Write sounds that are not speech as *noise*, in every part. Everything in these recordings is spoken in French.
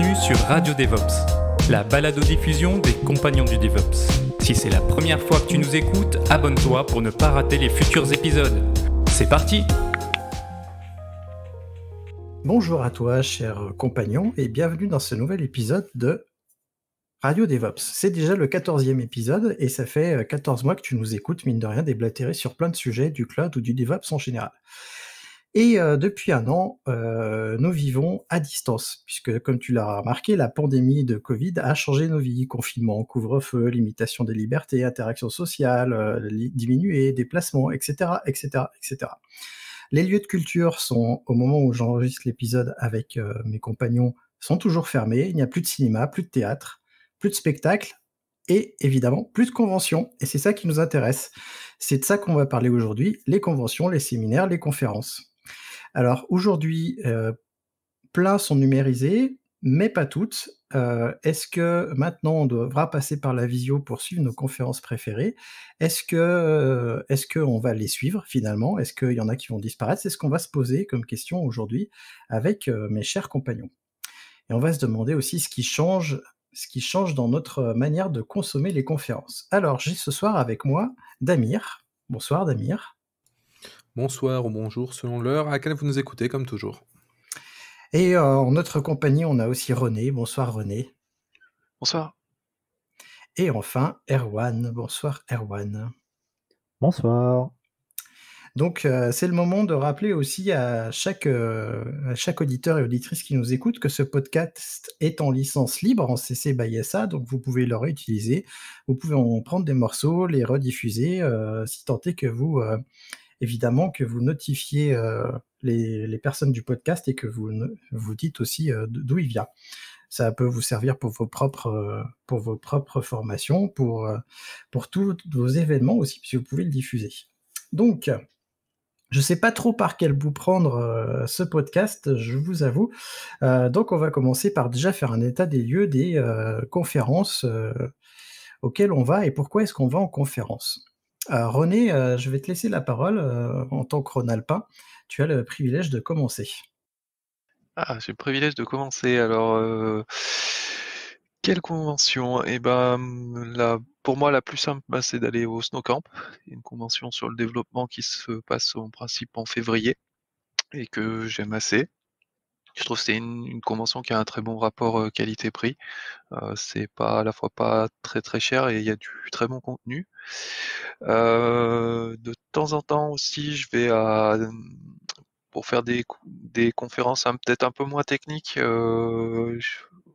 bienvenue sur Radio DevOps, la balado-diffusion des compagnons du DevOps. Si c'est la première fois que tu nous écoutes, abonne-toi pour ne pas rater les futurs épisodes. C'est parti Bonjour à toi, chers compagnons, et bienvenue dans ce nouvel épisode de Radio DevOps. C'est déjà le 14e épisode, et ça fait 14 euh, mois que tu nous écoutes, mine de rien, déblatérer sur plein de sujets, du cloud ou du DevOps en général. Et euh, depuis un an, euh, nous vivons à distance, puisque comme tu l'as remarqué, la pandémie de Covid a changé nos vies. Confinement, couvre-feu, limitation des libertés, interactions sociales, euh, déplacements, déplacement, etc., etc., etc. Les lieux de culture sont, au moment où j'enregistre l'épisode avec euh, mes compagnons, sont toujours fermés. Il n'y a plus de cinéma, plus de théâtre, plus de spectacles, et évidemment plus de conventions. Et c'est ça qui nous intéresse. C'est de ça qu'on va parler aujourd'hui, les conventions, les séminaires, les conférences. Alors aujourd'hui, euh, plein sont numérisés, mais pas toutes. Euh, est-ce que maintenant on devra passer par la visio pour suivre nos conférences préférées Est-ce que euh, qu'on va les suivre finalement Est-ce qu'il y en a qui vont disparaître C'est ce qu'on va se poser comme question aujourd'hui avec mes chers compagnons. Et on va se demander aussi ce qui change, ce qui change dans notre manière de consommer les conférences. Alors j'ai ce soir avec moi Damir. Bonsoir Damir bonsoir ou bonjour selon l'heure à laquelle vous nous écoutez, comme toujours. Et euh, en notre compagnie, on a aussi René. Bonsoir René. Bonsoir. Et enfin, Erwan. Bonsoir Erwan. Bonsoir. Donc euh, c'est le moment de rappeler aussi à chaque, euh, chaque, auditeur et auditrice qui nous écoute que ce podcast est en licence libre en CC by SA, donc vous pouvez le réutiliser, vous pouvez en prendre des morceaux, les rediffuser, si tant est que vous évidemment que vous notifiez euh, les, personnes du podcast et que vous vous dites aussi euh, d'où il vient. Ça peut vous servir pour vos propres, euh, pour vos propres formations, pour, tous vos événements aussi, si vous pouvez le diffuser. Donc, je ne sais pas trop par quel bout prendre ce podcast, je vous avoue. donc on va commencer par déjà faire un état des lieux des conférences auxquelles on va et pourquoi est-ce qu'on va en conférence. Euh, René, euh, je vais te laisser la parole. Euh, en tant que Ronalpin, tu as le privilège de commencer. Ah, j'ai le privilège de commencer. Alors, quelle convention Eh ben, pour moi, la plus simple, bah, c'est d'aller au Snowcamp, une convention sur le développement qui se passe en principe en février et que j'aime assez. Je trouve que c'est une, convention qui a un très bon rapport euh, qualité-prix. Euh, c'est pas à la fois pas très très cher et il y a du très bon contenu. Euh, de temps en temps aussi, je vais à pour faire des, conférences peut-être un peu moins techniques,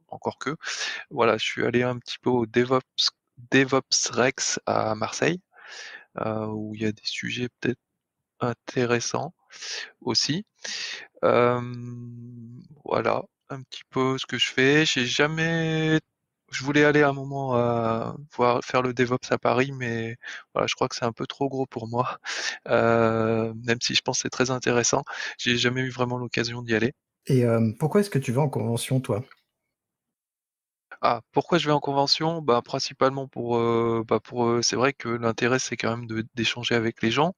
encore que. Voilà, je suis allé un petit peu au DevOps, DevOps Rex à Marseille, où il y a des sujets peut-être intéressants aussi. Euh, voilà un petit peu ce que je fais. J'ai jamais je voulais aller à un moment euh, voir faire le DevOps à Paris, mais voilà, je crois que c'est un peu trop gros pour moi. *laughs* Euh, même si je pense que c'est très intéressant, j'ai jamais eu vraiment l'occasion d'y aller. Et euh, pourquoi est-ce que tu vas en convention, toi ah, pourquoi je vais en convention? Bah, principalement pour, euh, bah, pour, euh, c'est vrai que l'intérêt, c'est quand même d'échanger avec les gens,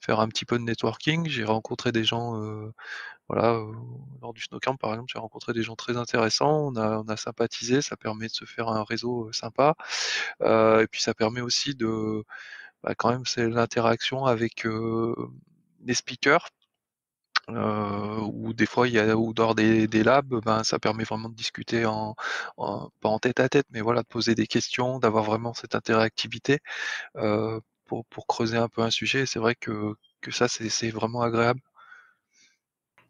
faire un petit peu de networking. J'ai rencontré des gens, euh, voilà, lors du snowcamp, par exemple, j'ai rencontré des gens très intéressants. On a, sympathisé, ça permet de se faire un réseau sympa. et puis, ça permet aussi de, bah, quand même, c'est l'interaction avec les speakers. Euh, ou des fois il y a ou dehors des, labs, ben, ça permet vraiment de discuter en, pas en tête à tête, mais voilà, de poser des questions, d'avoir vraiment cette interactivité euh, pour, creuser un peu un sujet. C'est vrai que, ça, c'est vraiment agréable.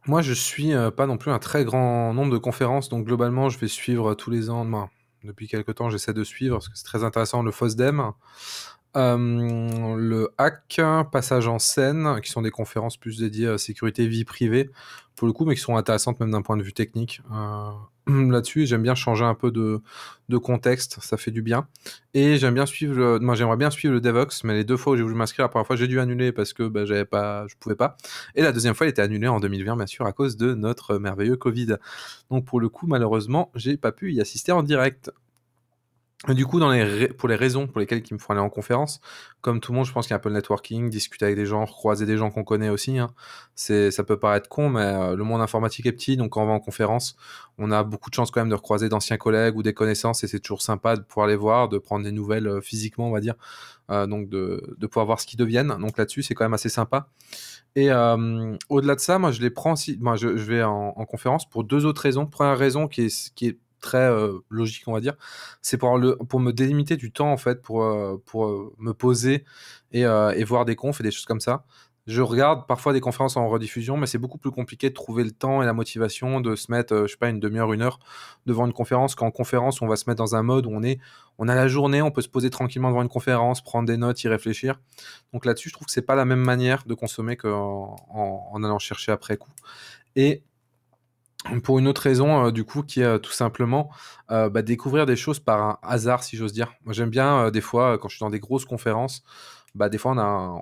Moi, je suis euh, pas non plus un très grand nombre de conférences, donc globalement, je vais suivre tous les ans. depuis quelques temps, j'essaie de suivre parce que c'est très intéressant le FOSDEM. Euh, le hack, passage en scène, qui sont des conférences plus dédiées à sécurité, vie privée, pour le coup, mais qui sont intéressantes même d'un point de vue technique. Euh, *clears throat* là-dessus, j'aime bien changer un peu de, contexte, ça fait du bien. Et j'aime bien suivre, moi j'aimerais bien suivre le DevOps, mais les deux fois où j'ai voulu m'inscrire, la première fois j'ai dû annuler parce que je bah, j'avais pas, je pouvais pas. Et la deuxième fois, il était annulée en 2020, bien sûr, à cause de notre merveilleux Covid. Donc pour le coup, malheureusement, j'ai pas pu y assister en direct du coup, pour les raisons pour lesquelles ils me font aller en conférence, comme tout le monde, je pense qu'il y a un peu le networking, discuter avec des gens, croiser des gens qu'on connaît aussi. Hein. ça peut paraître con, mais euh, le monde informatique est petit, donc quand on va en conférence, on a beaucoup de chances quand même de recroiser d'anciens collègues ou des connaissances, et c'est toujours sympa de pouvoir les voir, de prendre des nouvelles euh, physiquement, on va dire, euh, donc de, pouvoir voir ce qu'ils deviennent. Donc là-dessus, c'est quand même assez sympa. Et au-delà de ça, moi, je les prends aussi. Moi, je, vais en, conférence pour deux autres raisons. Première raison qui est très euh, logique, on va dire. C'est pour, pour me délimiter du temps, en fait, pour, euh, pour euh, me poser et, voir des confs et des choses comme ça. Je regarde parfois des conférences en rediffusion, mais c'est beaucoup plus compliqué de trouver le temps et la motivation de se mettre, je sais pas, une demi-heure, une heure devant une conférence qu'en conférence, on va se mettre dans un mode où on est, on a la journée, on peut se poser tranquillement devant une conférence, prendre des notes, y réfléchir. Donc là-dessus, je trouve que c'est pas la même manière de consommer qu'en allant chercher après coup. Et pour une autre raison, euh, du coup, qui est euh, tout simplement euh, bah, découvrir des choses par un hasard, si j'ose dire. Moi, j'aime bien, des fois, quand je suis dans des grosses conférences, bah, des fois,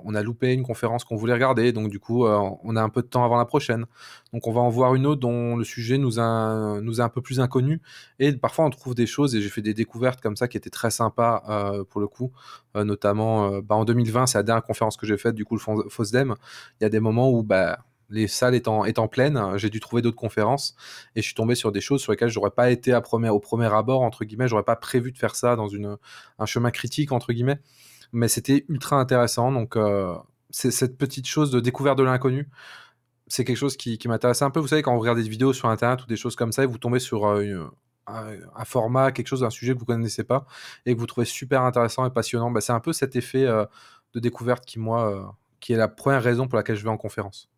on a, loupé une conférence qu'on voulait regarder, donc du coup, on a un peu de temps avant la prochaine. Donc, on va en voir une autre dont le sujet nous, a, nous est un peu plus inconnu. Et parfois, on trouve des choses, et j'ai fait des découvertes comme ça qui étaient très sympas pour le coup. notamment, bah, en 2020, c'est la dernière conférence que j'ai faite, du coup, le FOSDEM. Il y a des moments où, bah, les salles étant, pleines, euh, j'ai dû trouver d'autres conférences et je suis tombé sur des choses sur lesquelles j'aurais pas été à au premier abord, entre guillemets, j'aurais pas prévu de faire ça dans une, un chemin critique, entre guillemets. Mais c'était ultra intéressant. Donc, euh, c'est cette petite chose de découverte de l'inconnu. C'est quelque chose qui, m'intéresse un peu. Vous savez, quand vous regardez des vidéos sur Internet ou des choses comme ça, et vous tombez sur euh, un format, quelque chose d'un sujet que vous connaissez pas et que vous trouvez super intéressant et passionnant, bah, c'est un peu cet effet de découverte qui, moi, qui est la première raison pour laquelle je vais en conférence.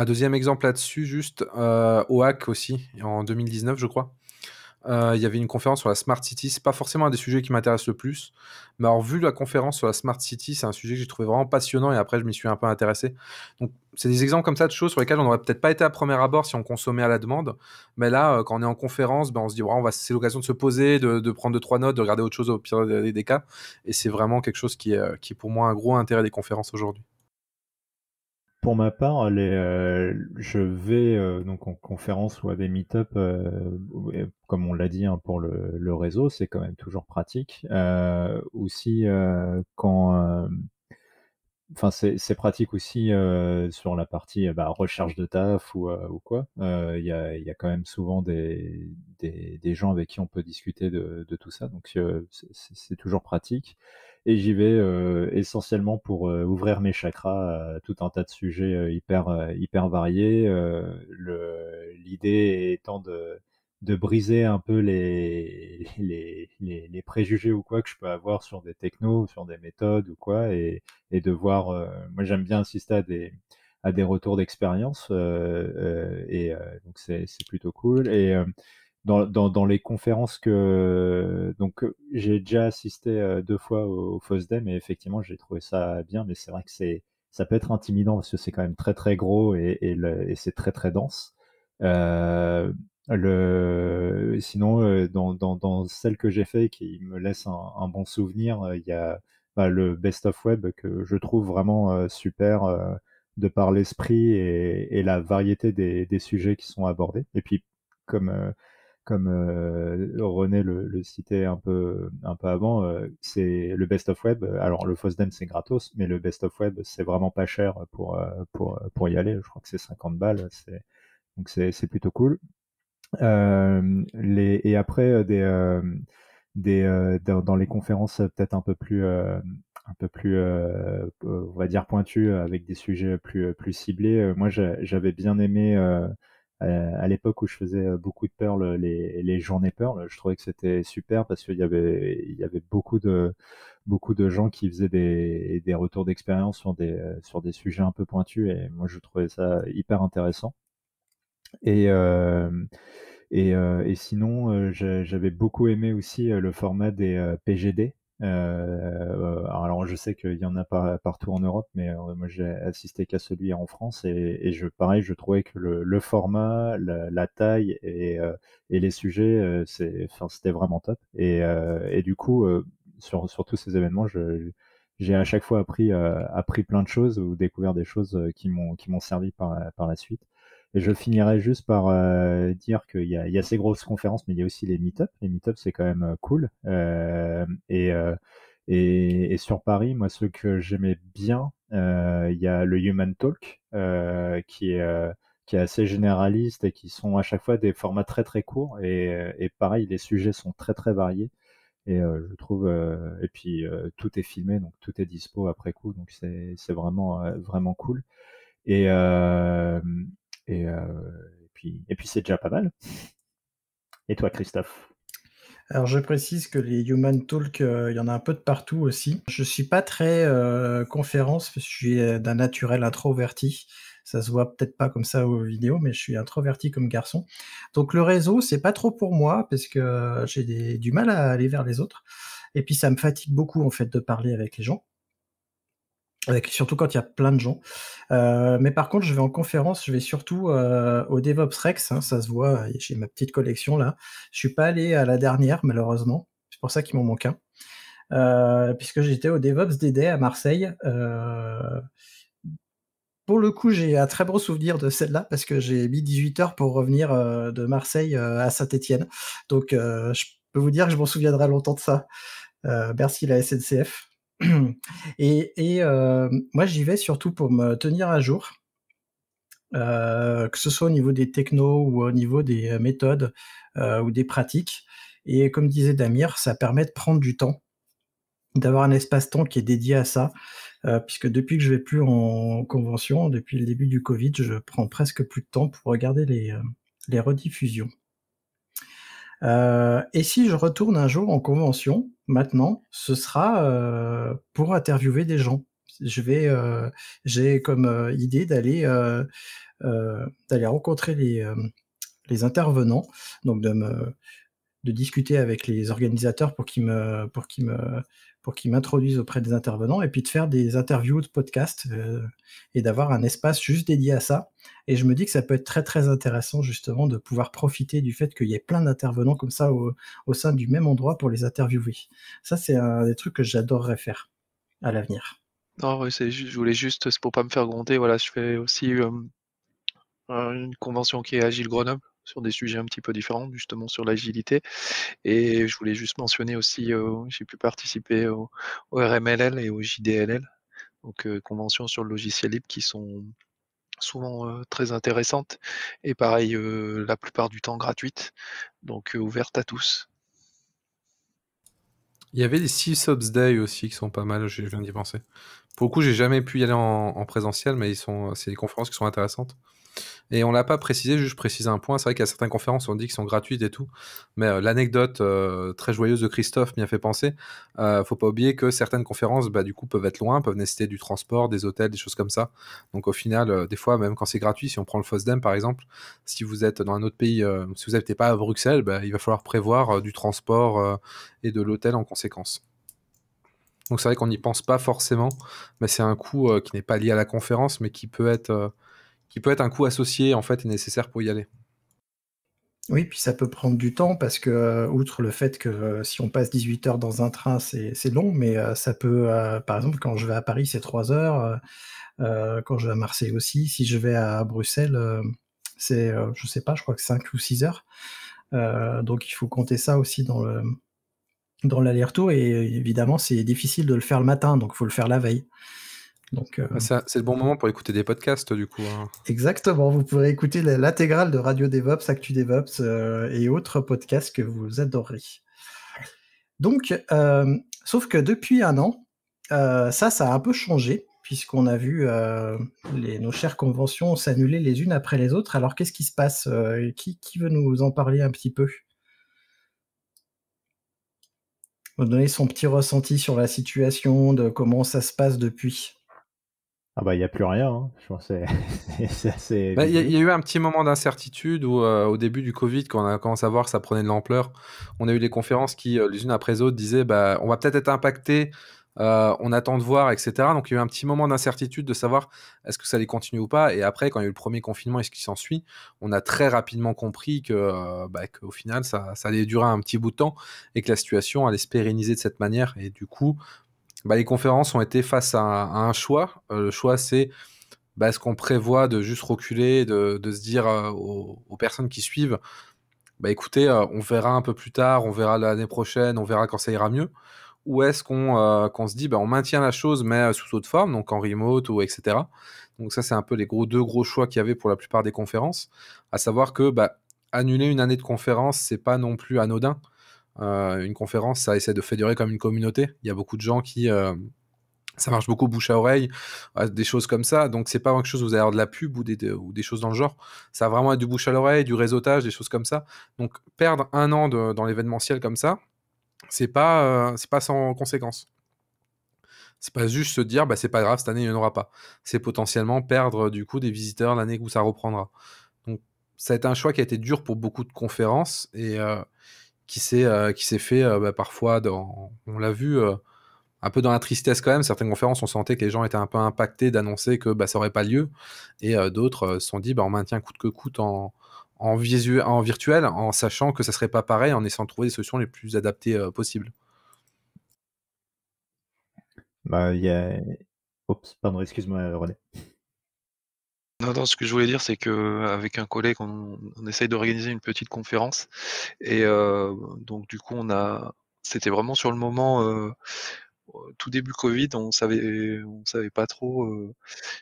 Un deuxième exemple là-dessus, juste euh, au hack aussi, en 2019, je crois. Euh, il y avait une conférence sur la Smart City. C'est pas forcément un des sujets qui m'intéresse le plus, mais alors vu la conférence sur la Smart City, c'est un sujet que j'ai trouvé vraiment passionnant et après je m'y suis un peu intéressé. Donc c'est des exemples comme ça de choses sur lesquelles on n'aurait peut-être pas été à premier abord si on consommait à la demande, mais là euh, quand on est en conférence, ben, on se dit c'est l'occasion de se poser, de, prendre deux trois notes, de regarder autre chose au pire des, cas, et c'est vraiment quelque chose qui est pour moi un gros intérêt des conférences aujourd'hui pour ma part, euh, je vais euh, donc en conférence ou à des meet-up, euh, comme on l'a dit hein, pour le, le réseau, c'est quand même toujours pratique. aussi quand enfin c'est pratique aussi euh, sur la partie euh, bah, recherche de taf ou, euh, ou quoi. Euh, il y, a, y, a, quand même souvent des, des, des, gens avec qui on peut discuter de, de tout ça, donc c'est toujours pratique. Et j'y vais essentiellement pour ouvrir mes chakras à tout un tas de sujets hyper hyper variés. L'idée étant de de briser un peu *laughs* les, les, les, préjugés ou quoi que je peux avoir sur des technos, sur des méthodes ou quoi, et, et de voir. Euh, moi, j'aime bien assister à des, à des retours d'expérience, euh, euh, et donc c'est plutôt cool. Et dans, dans, dans, les conférences que. Donc, j'ai déjà assisté deux fois au, FOSDEM, et effectivement, j'ai trouvé ça bien, mais c'est vrai que c'est. Ça peut être intimidant parce que c'est quand même très très gros et, et, et c'est très très dense. Euh, le, sinon, euh, dans, dans, celle que j'ai fait qui me laisse un, bon souvenir, euh, il y a bah, le Best of Web que je trouve vraiment euh, super de par l'esprit et, la variété des, sujets qui sont abordés. Et puis, comme, comme René le, citait un peu, un peu avant, c'est le best of web. Alors, le FOSDEM, c'est gratos, mais le best of web, c'est vraiment pas cher pour, pour, pour y aller. Je crois que c'est 50 balles. Donc, c'est plutôt cool et après, dans, les conférences peut-être un peu plus un peu plus, on va dire, pointu, avec des sujets plus, ciblés. Moi, j'avais bien aimé, à l'époque où je faisais beaucoup de Pearl, les, journées Pearl Je trouvais que c'était super parce qu'il y avait, beaucoup, de, beaucoup de gens qui faisaient des, des retours d'expérience sur des, sur des sujets un peu pointus. Et moi, je trouvais ça hyper intéressant. Et, sinon, j'avais beaucoup aimé aussi le format des PGD. alors je sais qu'il y en a partout en Europe, mais moi j'ai assisté qu'à celui en France et, pareil, je trouvais que le, format, la, taille et, les sujets, c'était vraiment top. Et, du coup, sur, tous ces événements, j'ai à chaque fois appris, plein de choses ou découvert des choses qui m'ont servi par la suite. Et je finirai juste par euh, dire qu'il y, a ces grosses conférences, mais il y a aussi les meet-up. Les meet-up, c'est quand même euh, cool. Euh, et, et, sur Paris, moi, ce que j'aimais bien, il y a le Human Talk, qui est qui est assez généraliste et qui sont à chaque fois des formats très très courts et, pareil les sujets sont très très variés et je trouve et puis tout est filmé donc tout est dispo après coup donc c'est vraiment vraiment cool et euh, et, puis, et puis c'est déjà pas mal. Et toi, Christophe alors je précise que les Human Talk, euh, il y en a un peu de partout aussi. Je suis pas très euh, conférence, je suis d'un naturel introverti. Ça se voit peut-être pas comme ça aux vidéos, mais je suis introverti comme garçon. Donc le réseau, c'est pas trop pour moi parce que j'ai du mal à aller vers les autres. Et puis ça me fatigue beaucoup en fait de parler avec les gens surtout quand il y a plein de gens. Euh, mais par contre, je vais en conférence, je vais surtout euh, au DevOps Rex, hein, ça se voit, j'ai ma petite collection là. Je suis pas allé à la dernière, malheureusement, c'est pour ça qu'il m'en manque un. Euh, puisque j'étais au DevOps DD à Marseille. pour le coup, j'ai un très beau souvenir de celle-là parce que j'ai mis 18 heures pour revenir de Marseille à Saint-Etienne. Donc, je peux vous dire que je m'en souviendrai longtemps de ça. merci la SNCF. *clears throat* Et, euh, moi, j'y vais surtout pour me tenir à jour, euh, que ce soit au niveau des technos ou au niveau des euh, méthodes ou des pratiques. Et comme disait Damir, ça permet de prendre du temps, d'avoir un espace-temps qui est dédié à ça, puisque depuis que je vais plus en convention, depuis le début du Covid, je prends presque plus de temps pour regarder les rediffusions. Euh, et si je retourne un jour en convention, maintenant, ce sera euh, pour interviewer des gens. Je vais, euh, j'ai comme idée d'aller d'aller rencontrer les les intervenants, donc de me de discuter avec les organisateurs pour qu'ils me pour qu'ils me pour qu'ils m'introduisent auprès des intervenants et puis de faire des interviews de podcast euh, et d'avoir un espace juste dédié à ça et je me dis que ça peut être très très intéressant justement de pouvoir profiter du fait qu'il y ait plein d'intervenants comme ça au, sein du même endroit pour les interviewer ça c'est un des trucs que j'adorerais faire à l'avenir non je voulais juste c'est pour pas me faire gronder voilà je fais aussi euh, euh, une convention qui est agile Grenoble sur des sujets un petit peu différents, justement sur l'agilité. Et je voulais juste mentionner aussi, euh, j'ai pu participer au, RMLL et au JDLL, donc euh, conventions sur le logiciel libre qui sont souvent euh, très intéressantes et pareil, la plupart du temps gratuites, donc ouvertes à tous. Il y avait les Six Subs Day aussi qui sont pas mal, je viens d'y penser. Pour le coup, j'ai jamais pu y aller en, présentiel, mais ils sont, c'est des conférences qui sont intéressantes. Et on ne l'a pas précisé, juste préciser un point. C'est vrai qu'à certaines conférences, on dit qu'elles sont gratuites et tout. Mais euh, l'anecdote euh, très joyeuse de Christophe m'y a fait penser. Euh, faut pas oublier que certaines conférences, bah, du coup, peuvent être loin, peuvent nécessiter du transport, des hôtels, des choses comme ça. Donc, au final, des fois, même quand c'est gratuit, si on prend le FOSDEM, par exemple, si vous êtes dans un autre pays, si vous n'habitez pas à Bruxelles, bah, il va falloir prévoir du transport et de l'hôtel en conséquence. Donc, c'est vrai qu'on n'y pense pas forcément, mais c'est un coût qui n'est pas lié à la conférence, mais qui peut être qui peut être un coût associé en fait et nécessaire pour y aller. Oui, puis ça peut prendre du temps parce que, euh, outre le fait que euh, si on passe 18 heures dans un train, c'est long, mais euh, ça peut, par exemple, quand je vais à Paris, c'est 3 heures. quand je vais à Marseille aussi, si je vais à Bruxelles, c'est, je sais pas, je crois que 5 ou 6 heures. donc il faut compter ça aussi dans le dans l'aller-retour et évidemment c'est difficile de le faire le matin donc il faut le faire la veille donc, euh, ah, C'est le bon moment pour écouter des podcasts, du coup. Hein. Exactement, vous pourrez écouter l'intégrale de Radio DevOps, Actu DevOps euh, et autres podcasts que vous adorerez. Donc, euh, sauf que depuis un an, ça, ça a un peu changé, puisqu'on a vu nos chères conventions s'annuler les unes après les autres. Alors, qu'est-ce qui se passe qui, qui, veut nous en parler un petit peu Donner son petit ressenti sur la situation, de comment ça se passe depuis. Ah bah il n'y a plus rien, hein. je pense Il y, a eu un petit moment d'incertitude où euh, au début du Covid, quand on a commencé à voir que ça prenait de l'ampleur, on a eu des conférences qui, euh, les unes après les autres, disaient bah, on va peut-être être, impacté, euh, on attend de voir, etc. Donc il y a eu un petit moment d'incertitude de savoir est-ce que ça allait continuer ou pas. Et après, quand il y a eu le premier confinement et ce qui s'ensuit, on a très rapidement compris que, bah, qu'au final, ça, ça allait durer un petit bout de temps et que la situation allait se pérenniser de cette manière. Et du coup, bah, les conférences ont été face à, un, choix. Euh, le choix, c'est bah, est ce qu'on prévoit de juste reculer, de, se dire euh, aux, personnes qui suivent, bah, écoutez, euh, on verra un peu plus tard, on verra l'année prochaine, on verra quand ça ira mieux. Ou est-ce qu'on se dit, bah, on maintient la chose, mais sous autre forme, donc en remote ou etc. Donc ça, c'est un peu les gros deux gros choix qu'il y avait pour la plupart des conférences, à savoir que bah, annuler une année de conférence, c'est pas non plus anodin. Euh, une conférence, ça essaie de fédérer comme une communauté. Il y a beaucoup de gens qui euh, ça marche beaucoup bouche à oreille, euh, des choses comme ça. Donc, c'est pas quelque chose où vous allez avoir de la pub ou des, choses dans le genre. Ça va vraiment être du bouche à l'oreille, du réseautage, des choses comme ça. Donc, perdre un an de, dans l'événementiel comme ça, c'est pas, c'est pas sans conséquence. C'est pas juste se dire, bah, c'est pas grave, cette année, il n'y en aura pas. C'est potentiellement perdre, du coup, des visiteurs l'année où ça reprendra. Donc, ça a été un choix qui a été dur pour beaucoup de conférences et qui s'est euh, qui s'est fait euh, bah, parfois on l'a vu euh, un peu dans la tristesse quand même. Certaines conférences, on sentait que les gens étaient un peu impactés d'annoncer que bah, ça n'aurait pas lieu. Et d'autres se sont dit, bah, on maintient coûte que coûte en, en, en virtuel, en sachant que ça ne serait pas pareil, en essayant de trouver des solutions les plus adaptées possibles. Bah, y a... Oups, pardon, excuse-moi, René. Non, ce que je voulais dire, c'est que euh, avec un collègue, on, on essaye d'organiser une petite conférence. Et euh, donc, du coup, on a. C'était vraiment sur le moment. Euh, tout début Covid, on savait, on savait pas trop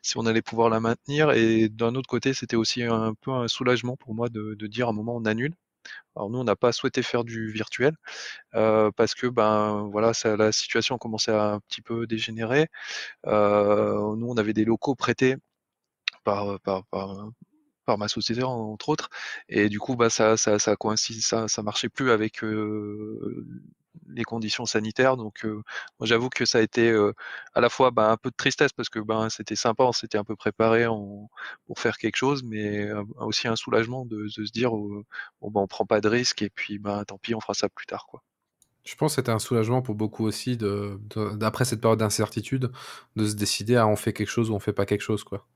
si on allait pouvoir la maintenir. Et d'un autre côté, c'était aussi un peu un soulagement pour moi de, dire à un moment on annule. Alors nous, on n'a pas souhaité faire du virtuel parce que ben voilà, ça, la situation commençait à un petit peu dégénérer. nous, on avait des locaux prêtés euh, par, par, par, euh, par ma société entre autres et du coup bah ça ça ça coïncide ça ça marchait plus avec les conditions sanitaires donc j'avoue que ça a été à la fois bah, un peu de tristesse parce que ben, c'était sympa on s'était un peu préparé pour faire quelque chose mais aussi un soulagement de, se dire bon bah, on prend pas de risque et puis ben tant pis on fera ça plus tard quoi je pense que c'était un soulagement pour beaucoup aussi d'après de, d'après cette période d'incertitude de se décider à on fait quelque chose ou on fait pas quelque chose quoi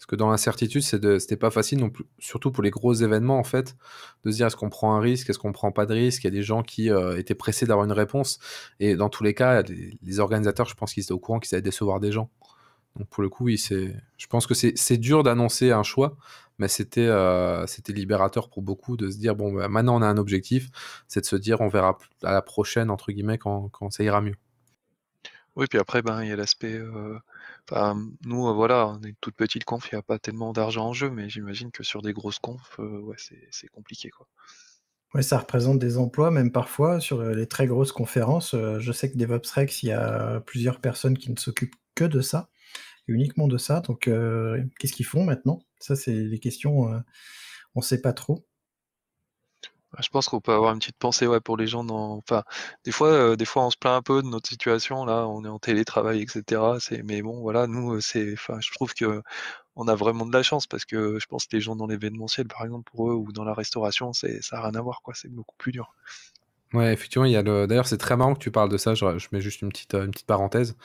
parce que dans l'incertitude, c'était pas facile, surtout pour les gros événements, en fait, de se dire est-ce qu'on prend un risque, est-ce qu'on prend pas de risque. Il y a des gens qui euh, étaient pressés d'avoir une réponse. Et dans tous les cas, les, organisateurs, je pense qu'ils étaient au courant qu'ils allaient décevoir des gens. Donc pour le coup, oui, je pense que c'est dur d'annoncer un choix, mais euh, c'était libérateur pour beaucoup de se dire bon, bah, maintenant on a un objectif, c'est de se dire on verra à la prochaine, entre guillemets, quand, ça ira mieux. Oui, puis après, ben, il y a l'aspect. Euh, bah, nous, euh, voilà, on est une toute petite conf, il n'y a pas tellement d'argent en jeu, mais j'imagine que sur des grosses confs, euh, c'est compliqué. Quoi. Ouais, ça représente des emplois, même parfois, sur euh, les très grosses conférences. Je sais que DevOpsRex, il y a plusieurs personnes qui ne s'occupent que de ça, uniquement de ça. Donc, qu'est-ce qu'ils font maintenant Ça, c'est des questions, on ne sait pas trop. Je pense qu'on peut avoir une petite pensée ouais, pour les gens. Dans... Enfin, des fois, euh, des fois, on se plaint un peu de notre situation. Là, on est en télétravail, etc. C'est... Mais bon, voilà, nous, euh, c'est... Enfin, je trouve qu'on a vraiment de la chance parce que je pense que les gens dans l'événementiel, par exemple, pour eux, ou dans la restauration, c'est... ça n'a rien à voir. Quoi. C'est beaucoup plus dur. Ouais, effectivement, il y a D'ailleurs, c'est très marrant que tu parles de ça. Je, mets juste une petite, euh, une petite parenthèse.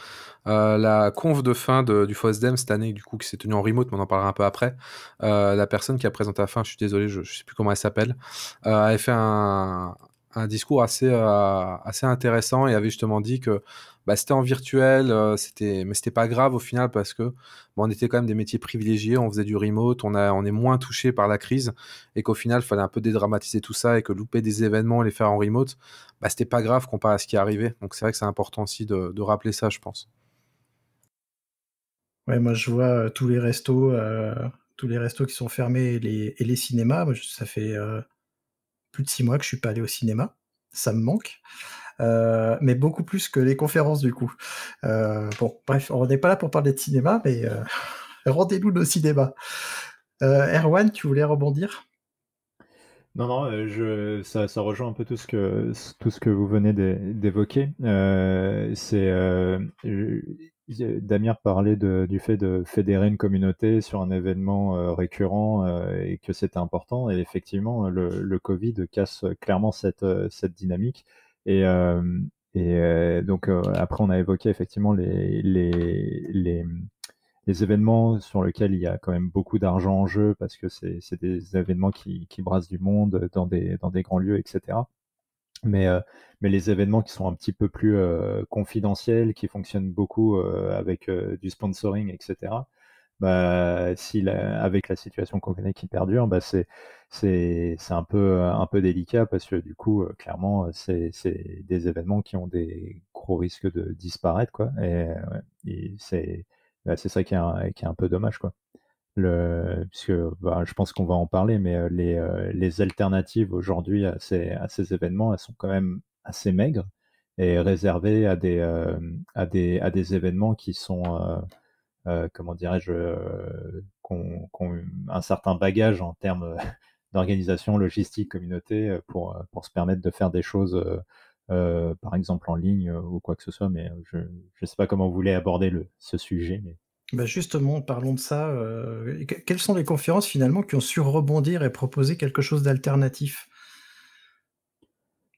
Euh, la conf de fin du FOSDEM cette année, du coup, qui s'est tenue en remote, mais on en parlera un peu après. Euh, la personne qui a présenté la fin, je suis désolé, je, ne sais plus comment elle s'appelle, avait fait un, un discours assez, assez intéressant et avait justement dit que bah, c'était en virtuel, mais euh, c'était, mais c'était pas grave au final parce que on était quand même des métiers privilégiés, on faisait du remote, on, a, on est moins touché par la crise et qu'au final, il fallait un peu dédramatiser tout ça et que louper des événements et les faire en remote, bah, c'était pas grave comparé à ce qui est arrivé. Donc c'est vrai que c'est important aussi de, de, rappeler ça, je pense. Ouais, moi je vois euh, tous les restos, euh, tous les restos qui sont fermés et les, et les cinémas. ça fait plus de six mois que je suis pas allé au cinéma. Ça me manque. Euh, mais beaucoup plus que les conférences du coup. Euh, bon, bref, on n'est pas là pour parler de cinéma, mais euh, *laughs* rendez-nous nos cinémas. Erwan, tu voulais rebondir non, non, ça, rejoint un peu tout ce que, tout ce que vous venez d'évoquer. c'est Damir parlait du fait de fédérer une communauté sur un événement récurrent et que c'était important. Et effectivement, le, le, Covid casse clairement cette, cette dynamique. Et, euh, et euh, donc euh, après, on a évoqué effectivement les, les, les, événements sur lesquels il y a quand même beaucoup d'argent en jeu parce que c'est des événements qui, qui, brassent du monde dans des, dans des grands lieux, etc. Mais, mais, les événements qui sont un petit peu plus confidentiels, qui fonctionnent beaucoup avec du sponsoring, etc., bah, si avec la situation qu'on connaît qui perdure, bah c'est c'est un peu euh, un peu délicat parce que du coup, euh, clairement, euh, c'est des événements qui ont des gros risques de disparaître quoi. Et, bah, c'est ça qui est, un, peu dommage quoi. Le, puisque bah, je pense qu'on va en parler, mais les, les alternatives aujourd'hui à ces, à ces événements, elles sont quand même assez maigres et réservées à des, à des, à des événements qui sont euh, comment dirais-je, euh, qu'on, qu'on un certain bagage en termes *laughs* d'organisation, logistique, communauté, euh, pour, se permettre de faire des choses, par exemple en ligne ou quoi que ce soit. Mais je ne sais pas comment vous voulez aborder ce sujet. Bah, justement, parlons de ça. quelles sont les conférences finalement qui ont su rebondir et proposer quelque chose d'alternatif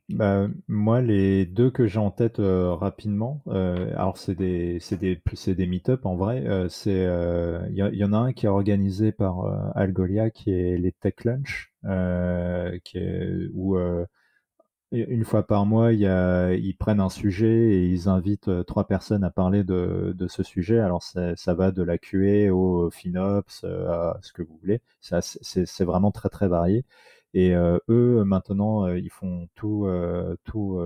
bah, moi, les deux que j'ai en tête euh, rapidement, euh, alors c'est des, c'est meet en vrai. Euh, c'est, il y, en a un qui est organisé par Algolia, qui est les Tech Lunch, où une fois par mois, ils prennent un sujet et ils invitent trois personnes à parler de, ce sujet. Alors ça va de la QA au FinOps, à ce que vous voulez. C'est, c'est vraiment très très varié. Et euh, eux, euh, maintenant, euh, ils font tout, tout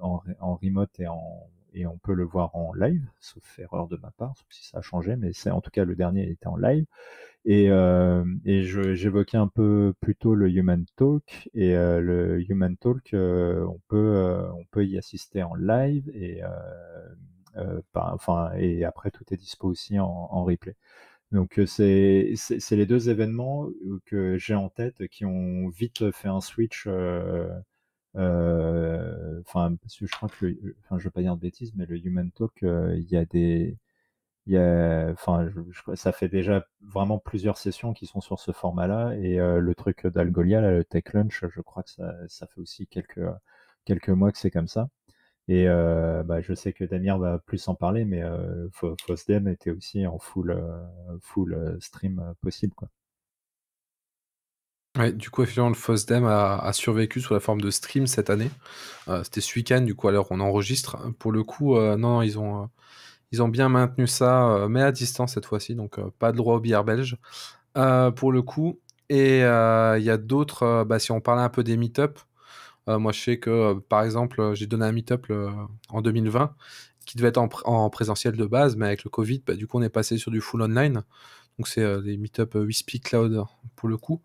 en, remote et, en, et on peut le voir en live, sauf erreur de ma part, sauf si ça a changé, mais c'est en tout cas le dernier était en live. Et, j'évoquais un peu plus tôt le Human Talk. Et le Human Talk, on, peut, y assister en live. Et, et après, tout est dispo aussi en replay. Donc c'est les deux événements que j'ai en tête qui ont vite fait un switch. Enfin, je crois que, enfin, je veux pas dire de bêtises, mais le Human Talk, il y a des, il y a, enfin, ça fait déjà vraiment plusieurs sessions qui sont sur ce format-là. Et le truc d'Algolia, le Tech Lunch, je crois que ça, ça fait aussi quelques, quelques mois que c'est comme ça. Et euh, bah, je sais que Damien va plus en parler, mais euh, FOSDEM était aussi en full, euh, full stream possible. Quoi. du coup, effectivement, le FOSDEM a, survécu sous la forme de stream cette année. C'était ce week-end, du coup, alors on enregistre. Pour le coup, non, ils ont, ils ont bien maintenu ça, mais à distance cette fois-ci, donc pas de droit au billard belge. pour le coup, et il y a d'autres, bah, si on parlait un peu des meet-up, euh, moi, je sais que, euh, par exemple, euh, j'ai donné un meet-up en 2020 qui devait être en, présentiel de base, mais avec le Covid, bah, du coup, on est passé sur du full online. Donc, c'est des meet-up Wispy Cloud pour le coup.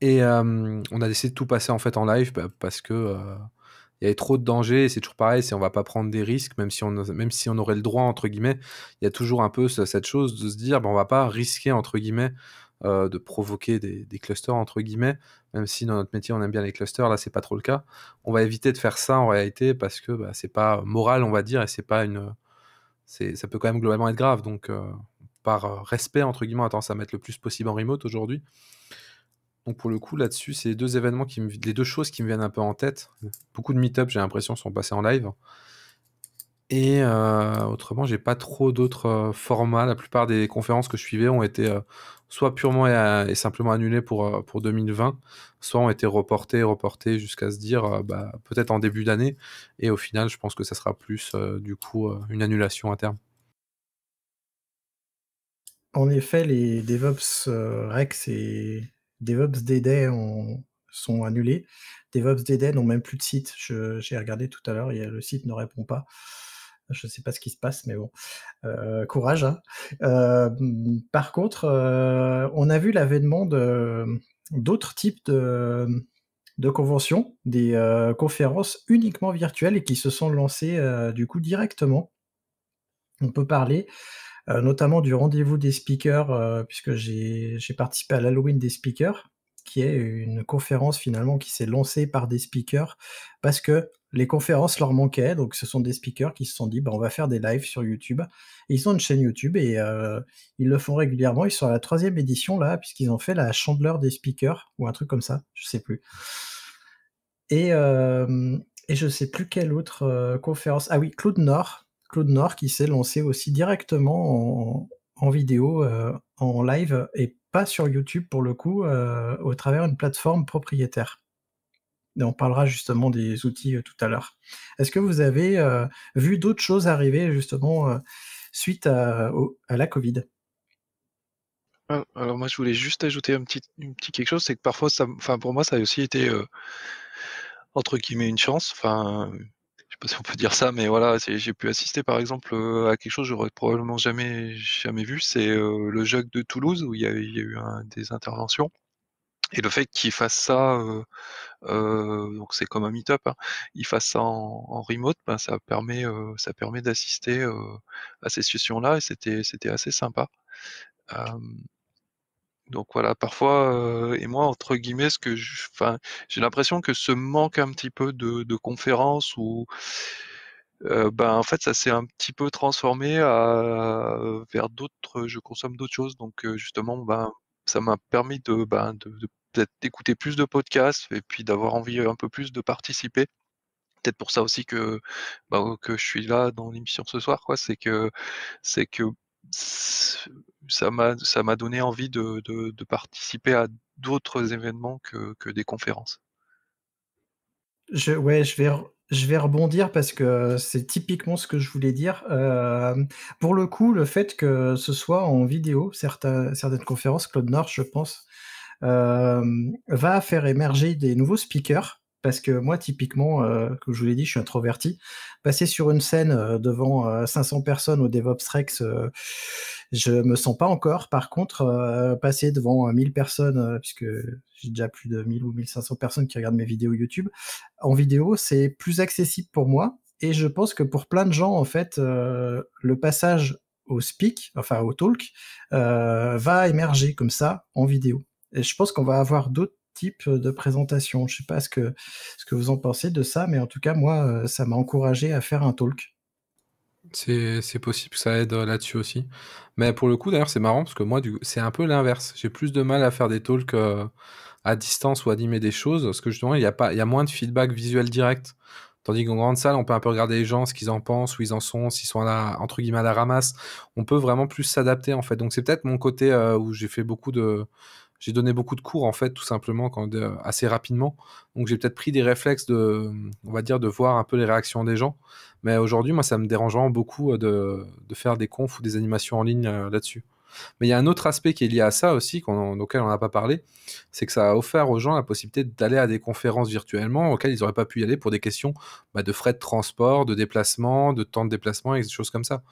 Et on a décidé de tout passer en fait en live bah, parce que il y avait trop de dangers. Et c'est toujours pareil, c'est on va pas prendre des risques, même si on, même si on aurait le droit entre guillemets. Il y a toujours un peu cette chose de se dire, on bah, on va pas risquer entre guillemets de provoquer des, clusters entre guillemets même si dans notre métier on aime bien les clusters, là c'est pas trop le cas. On va éviter de faire ça en réalité parce que bah, c'est pas moral, on va dire, et c'est pas une. Ça peut quand même globalement être grave. Donc, euh, par respect, entre guillemets, on a tendance à mettre le plus possible en remote aujourd'hui. Donc, pour le coup, là-dessus, c'est les deux événements, qui les deux choses qui me viennent un peu en tête. Beaucoup de meet ups j'ai l'impression, sont passés en live. Et autrement, euh, autrement, j'ai pas trop d'autres euh, formats. La plupart des conférences que je suivais ont été euh, soit purement et, simplement annulées pour, 2020, soit ont été reportées, reportées jusqu'à se dire bah, peut-être en début d'année. Et au final, je pense que ça sera plus du coup une annulation à terme. En effet, les DevOps Rex et DevOps DD sont annulés. DevOps DD n'ont même plus de site. J'ai regardé tout à l'heure, le site ne répond pas. Je ne sais pas ce qui se passe, mais bon, euh, courage. Hein. Euh, par contre, euh, on a vu l'avènement d'autres types de, de, conventions, des conférences uniquement virtuelles et qui se sont lancées du coup directement. On peut parler notamment du rendez-vous des speakers, puisque j'ai participé à l'Halloween des speakers qui est une conférence finalement qui s'est lancée par des speakers parce que les conférences leur manquaient, donc ce sont des speakers qui se sont dit bah, on va faire des lives sur YouTube. ils ont une chaîne YouTube et euh, ils le font régulièrement. Ils sont à la troisième édition là, puisqu'ils ont fait la chandeleur des speakers ou un truc comme ça, je sais plus. Et, je euh, ne je sais plus quelle autre euh, conférence. Ah oui, Claude Nord, Claude Nord qui s'est lancé aussi directement en, en vidéo, en live et pas sur YouTube pour le coup, au travers d'une plateforme propriétaire on parlera justement des outils euh, tout à l'heure. Est-ce que vous avez euh, vu d'autres choses arriver justement euh, suite à, la Covid ah, alors moi je voulais juste ajouter un petit, quelque chose, c'est que parfois, pour moi ça a aussi été entre guillemets une chance. Enfin, je sais pas si on peut dire ça, mais voilà, j'ai pu assister par exemple à quelque chose que n'aurais probablement jamais jamais vu, c'est le jeu de Toulouse où il y a, eu des interventions et le fait qu'il fasse ça, donc c'est comme un meet-up, hein, il fasse ça en, remote, ben ça permet, ça permet d'assister à ces sessions-là et c'était, c'était assez sympa. donc voilà, parfois, et moi, entre guillemets, ce que j'ai l'impression que ce manque un petit peu de, conférence conférences ou. ben, en fait ça s'est un petit peu transformé à, vers d'autres je consomme d'autres choses donc justement ben ça m'a permis de, ben, peut-être d'écouter plus de podcasts et puis d'avoir envie un peu plus de participer. Peut-être pour ça aussi que, bah, oh, que je suis là dans l'émission ce soir, quoi. C'est que, c'est que ça m'a, ça m'a donné envie de, de, participer à d'autres événements que, que, des conférences. Je, ouais, je vais, je vais rebondir parce que c'est typiquement ce que je voulais dire. pour le coup, le fait que ce soit en vidéo, certaines, certaines conférences, Claude Nord, je pense, euh, va faire émerger des nouveaux speakers parce que moi, typiquement, euh, comme je vous l'ai dit, je suis introverti. Passer sur une scène euh, devant 500 personnes au DevOps Rex, je me sens pas encore. Par contre, passer devant 1000 personnes, puisque j'ai déjà plus de 1000 ou 1500 personnes qui regardent mes vidéos YouTube, en vidéo, c'est plus accessible pour moi. Et je pense que pour plein de gens, en fait, le passage au speak, enfin au talk, va émerger comme ça en vidéo je pense qu'on va avoir d'autres types de présentations. Je sais pas ce que, ce que vous en pensez de ça, mais en tout cas, moi, euh, ça m'a encouragé à faire un talk. C'est possible que ça aide euh, là-dessus aussi. Mais pour le coup, d'ailleurs, c'est marrant parce que moi, c'est un peu l'inverse. J'ai plus de mal à faire des talks euh, à distance ou animer des choses parce que justement, il y, a pas, il y a moins de feedback visuel direct. Tandis qu'en grande salle, on peut un peu regarder les gens, ce qu'ils en pensent, où ils en sont, s'ils sont à la, entre guillemets à la ramasse. On peut vraiment plus s'adapter en fait. Donc c'est peut-être mon côté où j'ai fait beaucoup de, j'ai donné beaucoup de cours en fait tout simplement euh, assez rapidement donc j'ai peut-être pris des réflexes de on va dire de voir un peu les réactions des gens mais aujourd'hui moi ça me dérange vraiment beaucoup euh, de, faire des confs ou des animations en ligne euh, là-dessus mais il y a un autre aspect qui est lié à ça aussi auquel on n'a pas parlé c'est que ça a offert aux gens la possibilité d'aller à des conférences virtuellement auxquelles ils n'auraient pas pu y aller pour des questions bah, de frais de transport de déplacement de temps de déplacement et des choses comme ça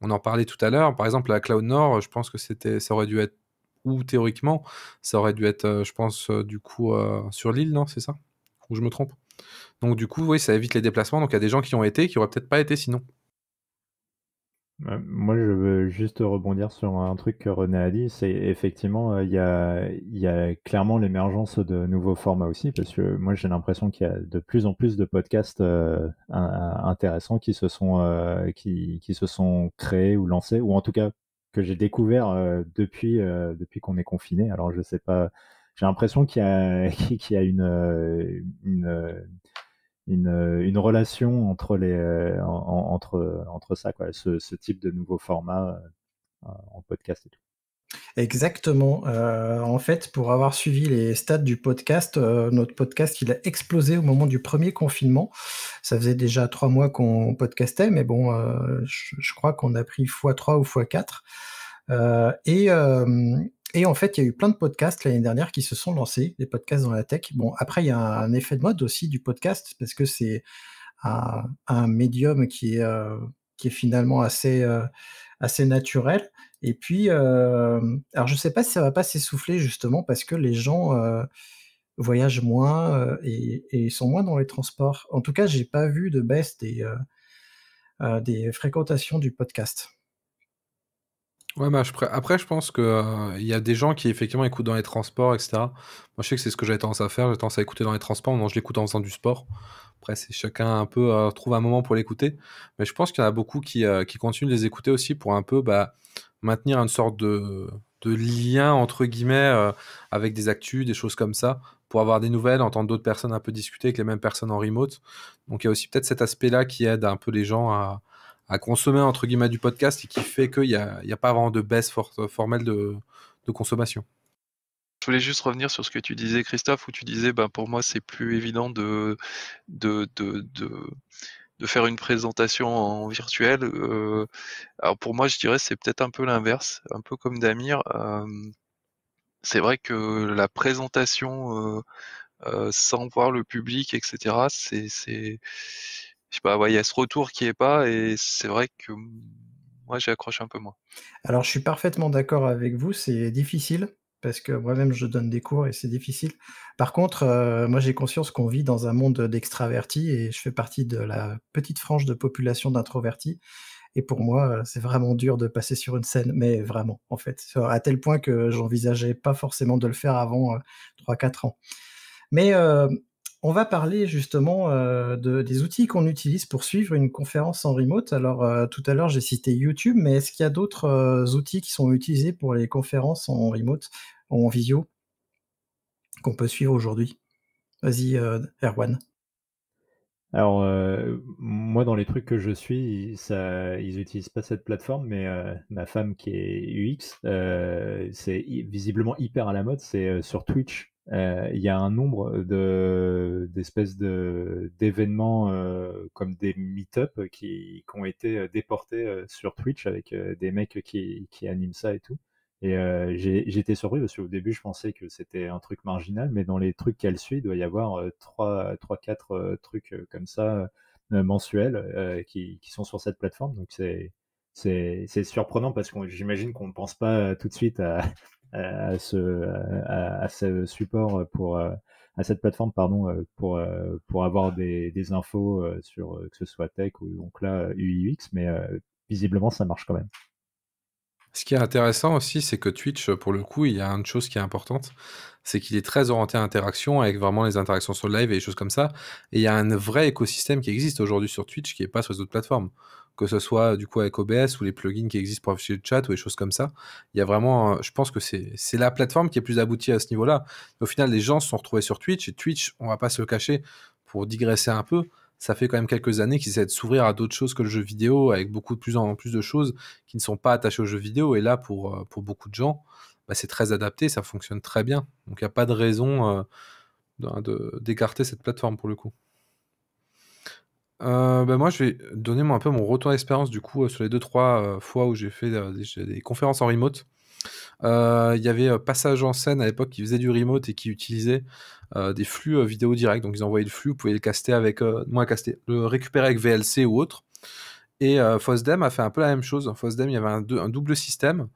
on en parlait tout à l'heure par exemple à Cloud Nord je pense que c'était ça aurait dû être ou théoriquement, ça aurait dû être, euh, je pense, euh, du coup, euh, sur l'île, non C'est ça Ou je me trompe Donc, du coup, oui, ça évite les déplacements. Donc, il y a des gens qui ont été, qui n'auraient peut-être pas été sinon. Moi, je veux juste rebondir sur un truc que René a dit. C'est effectivement, il y a, y clairement l'émergence de nouveaux formats aussi, parce que moi, j'ai l'impression qu'il y a de plus en plus de podcasts intéressants qui se sont qui, qui, se sont créés ou lancés, ou en tout cas que j'ai découvert euh, depuis, euh, depuis qu'on est confiné. Alors, je sais pas, j'ai l'impression qu'il y a, *laughs* qu'il y a une, euh, une, une, relation entre, les, entre, entre ça, quoi, ce, ce type de nouveau format en podcast et tout. Exactement. Euh, en fait, pour avoir suivi les stats du podcast, euh, notre podcast, il a explosé au moment du premier confinement. Ça faisait déjà trois mois qu'on podcastait, mais bon, euh, je, crois qu'on a pris x3 ou x4. et. en fait, il y a eu plein de podcasts l'année dernière qui se sont lancés, des podcasts dans la tech. Bon, après, il y a un effet de mode aussi du podcast, parce que c'est un, médium qui est, finalement assez, assez naturel. Et puis, euh, alors je sais pas si ça va pas s'essouffler justement parce que les gens euh, voyagent moins euh, et, sont moins dans les transports. En tout cas, j'ai pas vu de baisse des fréquentations du podcast. Ouais, après, je pense qu'il euh, y a des gens qui effectivement écoutent dans les transports, etc. Moi, je sais que c'est ce que j'avais tendance à faire. J'ai tendance à écouter dans les transports. non je l'écoute en faisant du sport. Après, c'est chacun un peu euh, trouve un moment pour l'écouter. Mais je pense qu'il y en a beaucoup qui, euh, continuent de les écouter aussi pour un peu bah, maintenir une sorte de, de lien entre guillemets avec des actus, des choses comme ça, pour avoir des nouvelles, entendre d'autres personnes un peu discuter avec les mêmes personnes en remote. Donc, il y a aussi peut-être cet aspect-là qui aide un peu les gens à à consommer entre guillemets du podcast et qui fait qu'il n'y a, a, pas vraiment de baisse formelle de, consommation. Je voulais juste revenir sur ce que tu disais, Christophe, où tu disais, ben, pour moi, c'est plus évident de, de, de, faire une présentation en virtuel. Euh, alors pour moi, je dirais, c'est peut-être un peu l'inverse, un peu comme Damir. Euh, c'est vrai que la présentation euh, sans voir le public, etc., c'est je sais il y a ce retour qui est pas, et c'est vrai que moi j'ai accroché un peu moins. Alors je suis parfaitement d'accord avec vous, c'est difficile parce que moi-même je donne des cours et c'est difficile. Par contre, euh, moi j'ai conscience qu'on vit dans un monde d'extravertis et je fais partie de la petite frange de population d'introvertis. Et pour moi, euh, c'est vraiment dur de passer sur une scène, mais vraiment, en fait, à tel point que j'envisageais pas forcément de le faire avant 3-4 euh, ans. Mais on va parler justement euh, de, des outils qu'on utilise pour suivre une conférence en remote. Alors euh, tout à l'heure j'ai cité YouTube, mais est-ce qu'il y a d'autres euh, outils qui sont utilisés pour les conférences en remote, en visio, qu'on peut suivre aujourd'hui Vas-y Erwan. Alors moi dans les trucs que je suis, ça, ils n'utilisent pas cette plateforme, mais ma femme qui est UX, c'est visiblement hyper à la mode, c'est sur Twitch euh, il y a un nombre de, d'espèces de, d'événements euh, comme des meet-up qui, ont été euh, déportés sur Twitch avec des mecs qui, animent ça et tout. Et j'ai, j'étais surpris parce qu'au début, je pensais que c'était un truc marginal, mais dans les trucs qu'elle suit, il doit y avoir 3-4 trucs comme ça mensuels qui, sont sur cette plateforme. Donc c'est c'est, c'est surprenant parce que j'imagine qu'on ne pense pas tout de suite à, euh, à ce, à, ce support pour euh, à cette plateforme pardon euh, pour pour avoir des, infos sur que ce soit tech ou donc là UX mais visiblement ça marche quand même. Ce qui est intéressant aussi, c'est que Twitch, pour le coup, il y a une chose qui est importante, c'est qu'il est très orienté à interaction, avec vraiment les interactions sur le live et les choses comme ça. Et il y a un vrai écosystème qui existe aujourd'hui sur Twitch qui n'est pas sur les autres plateformes que ce soit du coup avec OBS ou les plugins qui existent pour afficher le chat ou des choses comme ça. Il y a vraiment, je pense que c'est la plateforme qui est plus aboutie à ce niveau-là. Au final, les gens se sont retrouvés sur Twitch et Twitch, on va pas se le cacher, pour digresser un peu, ça fait quand même quelques années qu'ils essaient de s'ouvrir à d'autres choses que le jeu vidéo, avec beaucoup de plus en plus de choses qui ne sont pas attachées au jeu vidéo. Et là, pour, euh, pour beaucoup de gens, bah, c'est très adapté, ça fonctionne très bien. Donc il n'y a pas de raison euh, d'écarter cette plateforme pour le coup. Euh, ben, moi, je vais donner un peu mon retour d'expérience du coup euh, sur les deux trois euh, fois où j'ai fait des, conférences en remote. Il y avait Passage en scène à l'époque qui faisait du remote et qui utilisait des flux vidéo direct. Donc ils envoyaient le flux, vous pouvez le caster avec, moi caster, le récupérer avec VLC ou autre. Et Fosdem a fait un peu la même chose. Fosdem, il y avait un, double système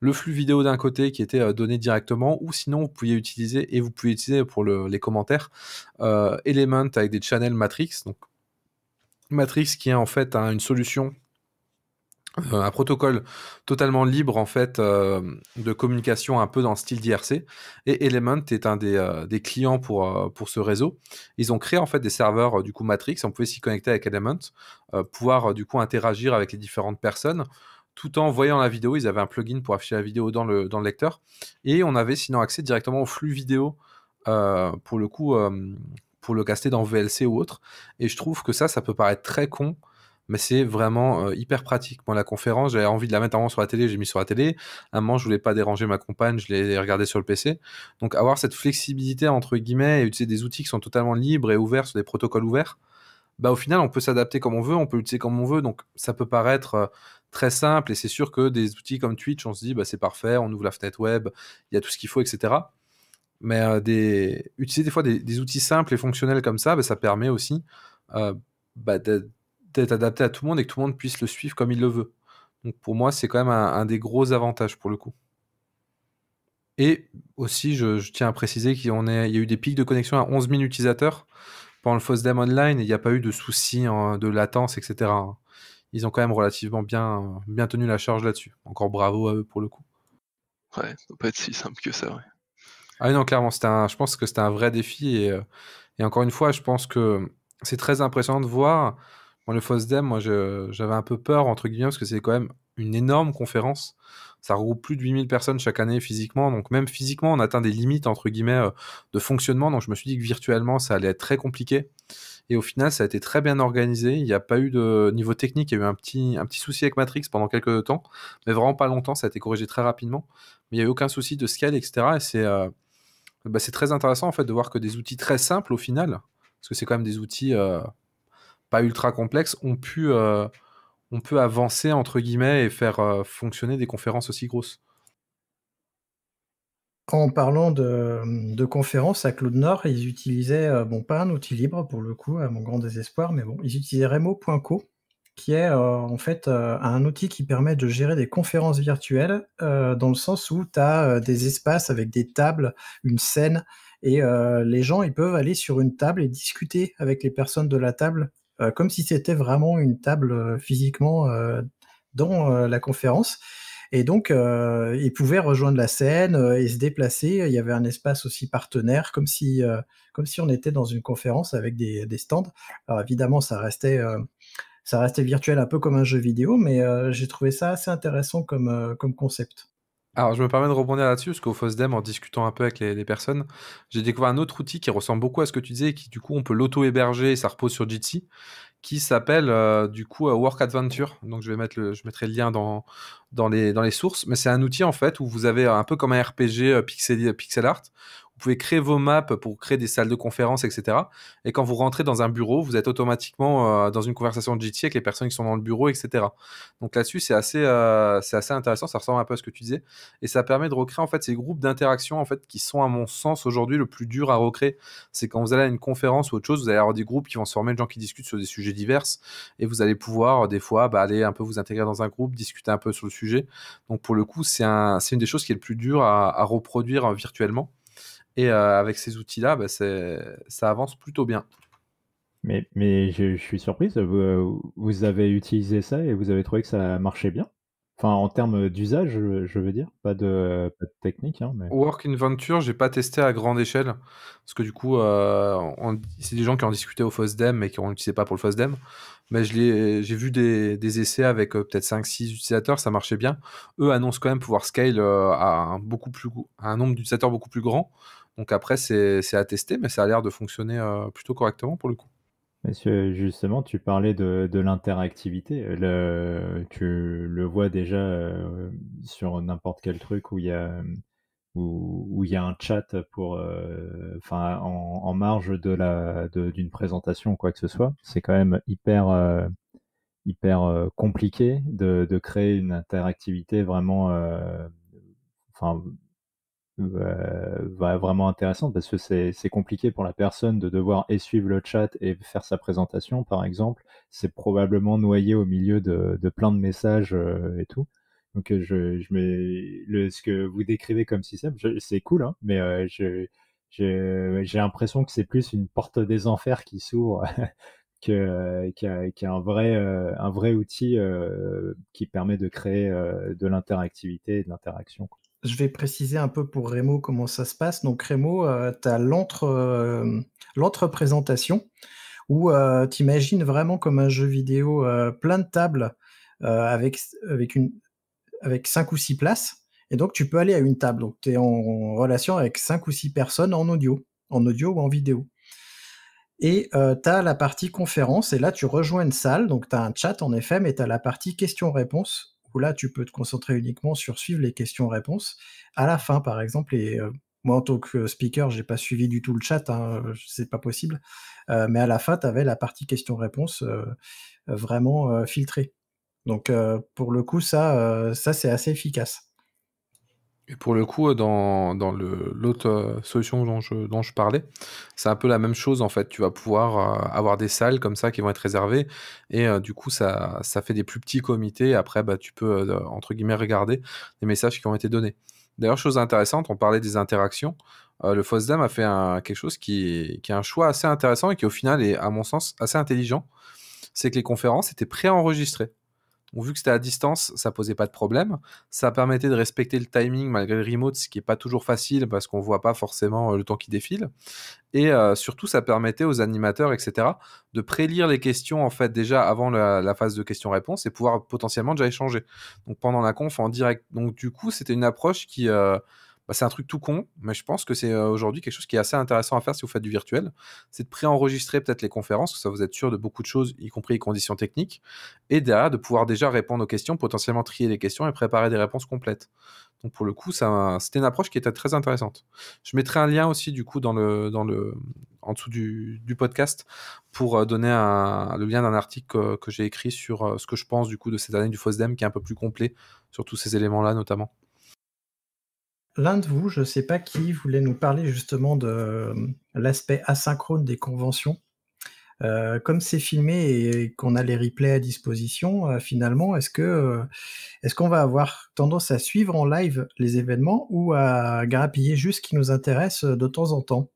le flux vidéo d'un côté qui était donné directement, ou sinon vous pouviez utiliser, et vous pouvez utiliser pour les commentaires, Element avec des channels Matrix, donc Matrix qui est en fait une solution euh, un protocole totalement libre en fait euh, de communication un peu dans le style d'IRC et Element est un des, euh, clients pour, pour ce réseau. Ils ont créé en fait des serveurs du coup Matrix, on pouvait s'y connecter avec Element, pouvoir du coup interagir avec les différentes personnes tout en voyant la vidéo, ils avaient un plugin pour afficher la vidéo dans le, dans le lecteur et on avait sinon accès directement au flux vidéo pour le coup pour le caster dans VLC ou autre. Et je trouve que ça, ça peut paraître très con, mais c'est vraiment euh, hyper pratique. Moi, la conférence, j'avais envie de la mettre avant sur la télé, j'ai mis sur la télé. À un moment, je voulais pas déranger ma compagne, je l'ai regardé sur le PC. Donc, avoir cette flexibilité, entre guillemets, et utiliser des outils qui sont totalement libres et ouverts sur des protocoles ouverts, bah, au final, on peut s'adapter comme on veut, on peut l'utiliser comme on veut. Donc, ça peut paraître euh, très simple, et c'est sûr que des outils comme Twitch, on se dit, bah, c'est parfait, on ouvre la fenêtre web, il y a tout ce qu'il faut, etc. Mais euh, utiliser des fois des, outils simples et fonctionnels comme ça, bah, ça permet aussi euh, bah, d'être adapté à tout le monde et que tout le monde puisse le suivre comme il le veut. Donc pour moi, c'est quand même un, des gros avantages pour le coup. Et aussi, je, tiens à préciser qu'il y a eu des pics de connexion à 11 000 utilisateurs pendant le FOSDEM Online et il n'y a pas eu de soucis de latence, etc. Hein. Ils ont quand même relativement bien, bien tenu la charge là-dessus. Encore bravo à eux pour le coup. Ouais, ça pas être si simple que ça, ouais. Ah non, clairement, un, je pense que c'était un vrai défi. Euh, et, encore une fois, je pense que c'est très impressionnant de voir. le FOSDEM, moi, j'avais un peu peur, entre guillemets, parce que c'est quand même une énorme conférence. Ça regroupe plus de 8000 personnes chaque année physiquement. Donc, même physiquement, on atteint des limites, entre guillemets, euh, de fonctionnement. Donc, je me suis dit que virtuellement, ça allait être très compliqué. Et au final, ça a été très bien organisé. Il n'y a pas eu de niveau technique. Il y a eu un petit, un petit souci avec Matrix pendant quelques temps, mais vraiment pas longtemps. Ça a été corrigé très rapidement. Mais il n'y a eu aucun souci de scale, etc. Et c'est. Euh, bah, c'est très intéressant en fait de voir que des outils très simples au final, parce que c'est quand même des outils euh, pas ultra complexes, ont pu, euh, on peut avancer entre guillemets et faire euh, fonctionner des conférences aussi grosses. En parlant de, conférences à Claude Nord, ils utilisaient, bon, pas un outil libre pour le coup, à mon grand désespoir, mais bon, ils utilisaient Remo.co qui est euh, en fait euh, un outil qui permet de gérer des conférences virtuelles euh, dans le sens où tu as des espaces avec des tables, une scène, et les gens ils peuvent aller sur une table et discuter avec les personnes de la table comme si c'était vraiment une table physiquement dans la conférence. Et donc, ils pouvaient rejoindre la scène et se déplacer. Il y avait un espace aussi partenaire, comme si, comme si on était dans une conférence avec des, des stands. Alors évidemment, ça restait ça restait virtuel un peu comme un jeu vidéo, mais euh, j'ai trouvé ça assez intéressant comme, euh, comme concept. Alors, je me permets de rebondir là-dessus, parce qu'au FOSDEM, en discutant un peu avec les, personnes, j'ai découvert un autre outil qui ressemble beaucoup à ce que tu disais, et qui du coup, on peut l'auto-héberger, et ça repose sur Jitsi, qui s'appelle euh, du coup Work Adventure. Donc, je, vais mettre je mettrai le lien dans, dans, les, dans les sources, mais c'est un outil en fait où vous avez un peu comme un RPG pixel, pixel art, vous pouvez créer vos maps pour créer des salles de conférences, etc. Et quand vous rentrez dans un bureau, vous êtes automatiquement euh, dans une conversation de GT avec les personnes qui sont dans le bureau, etc. Donc là-dessus, c'est assez, euh, assez intéressant. Ça ressemble un peu à ce que tu disais. Et ça permet de recréer en fait ces groupes d'interaction en fait qui sont à mon sens aujourd'hui le plus dur à recréer. C'est quand vous allez à une conférence ou autre chose, vous allez avoir des groupes qui vont se former de gens qui discutent sur des sujets divers et vous allez pouvoir euh, des fois bah, aller un peu vous intégrer dans un groupe, discuter un peu sur le sujet. Donc pour le coup, c'est une des choses qui est le plus dur à reproduire virtuellement. Et euh, avec ces outils-là, bah, ça avance plutôt bien. Mais, je, suis surprise, vous, avez utilisé ça et vous avez trouvé que ça marchait bien Enfin, en termes d'usage, je veux dire, pas de, technique. Hein, mais... Work Inventure, j'ai pas testé à grande échelle, parce que du coup, euh, c'est des gens qui ont discuté au FOSDEM et qui n'ont utilisé pas pour le FOSDEM. Mais j'ai vu des, essais avec euh, peut-être 5-6 utilisateurs, ça marchait bien. Eux annoncent quand même pouvoir scale à, beaucoup plus, à un nombre d'utilisateurs beaucoup plus grand. Donc après, c'est à tester, mais ça a l'air de fonctionner euh, plutôt correctement pour le coup. Monsieur, justement, tu parlais de, de l'interactivité. tu le vois déjà euh, sur n'importe quel truc où il y a où, y un chat pour, euh, en, marge de la d'une présentation ou quoi que ce soit. C'est quand même hyper hyper compliqué de, créer une interactivité vraiment, enfin, va, vraiment intéressante parce que c'est compliqué pour la personne de devoir et suivre le chat et faire sa présentation, par exemple. C'est probablement noyé au milieu de, de plein de messages euh, et tout. Donc, euh, je, je mets ce que vous décrivez comme système, c'est cool, hein, mais euh, j'ai l'impression que c'est plus une porte des enfers qui s'ouvre *laughs* que qui un vrai un vrai outil qui permet de créer de l'interactivité et de l'interaction je vais préciser un peu pour Rémo comment ça se passe. Donc Rémo, euh, tu as lentre euh, présentation où euh, tu imagines vraiment comme un jeu vidéo plein de tables avec, avec, une, avec cinq ou six places. Et donc tu peux aller à une table. Donc tu es en relation avec cinq ou six personnes en audio, en audio ou en vidéo. Et tu as la partie conférence, et là tu rejoins une salle, donc tu as un chat en effet, mais tu as la partie questions-réponses là, tu peux te concentrer uniquement sur suivre les questions-réponses. À la fin, par exemple, et euh, moi, en tant que speaker, j'ai pas suivi du tout le chat, hein, c'est pas possible, euh, mais à la fin, tu avais la partie questions-réponses euh, vraiment filtrée. Donc, pour le coup, ça, ça c'est assez efficace. Et pour le coup, dans, l'autre euh, solution dont je, parlais, c'est un peu la même chose en fait. Tu vas pouvoir euh, avoir des salles comme ça qui vont être réservées et euh, du coup, ça, ça fait des plus petits comités. Après, bah, tu peux, entre guillemets, regarder les messages qui ont été donnés. D'ailleurs, chose intéressante, on parlait des interactions. le FOSDEM a fait quelque chose qui, qui est un choix assez intéressant et qui, au final, est, à mon sens, assez intelligent. C'est que les conférences étaient préenregistrées vu que c'était à distance, ça posait pas de problème. Ça permettait de respecter le timing malgré le remote, ce qui est pas toujours facile parce qu'on voit pas forcément euh, le temps qui défile. Et euh, surtout, ça permettait aux animateurs, etc., de prélire les questions en fait déjà avant la, phase de questions-réponses et pouvoir potentiellement déjà échanger. Donc pendant la conf en direct. Donc du coup, c'était une approche qui euh, bah, c'est un truc tout con, mais je pense que c'est euh, aujourd'hui quelque chose qui est assez intéressant à faire si vous faites du virtuel. C'est de préenregistrer peut-être les conférences, que ça vous êtes sûr de beaucoup de choses, y compris les conditions techniques, et derrière de pouvoir déjà répondre aux questions, potentiellement trier les questions et préparer des réponses complètes. Donc pour le coup, c'était une approche qui était très intéressante. Je mettrai un lien aussi du coup dans le, dans le, en dessous du, podcast pour euh, donner le lien d'un article euh, que, j'ai écrit sur ce que je pense du coup de cette année du FOSDEM qui est un peu plus complet sur tous ces éléments-là notamment l'un de vous, je ne sais pas qui, voulait nous parler justement de euh, l'aspect asynchrone des conventions. Euh, comme c'est filmé et qu'on a les replays à disposition, euh, finalement, est-ce que est-ce qu'on va avoir tendance à suivre en live les événements ou à grappiller juste ce qui nous intéresse de temps en temps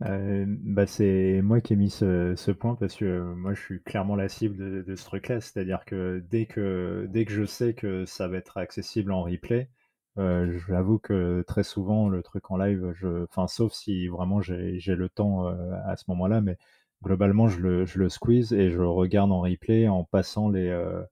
bah, c'est moi qui ai mis ce, point parce que moi je suis clairement la cible de, ce truc-là, c'est-à-dire que dès que je sais que ça va être accessible en replay, euh, J'avoue que très souvent, le truc en live, je, enfin, sauf si vraiment j'ai le temps euh, à ce moment-là, mais globalement, je le, je le, squeeze et je regarde en replay en passant les, euh,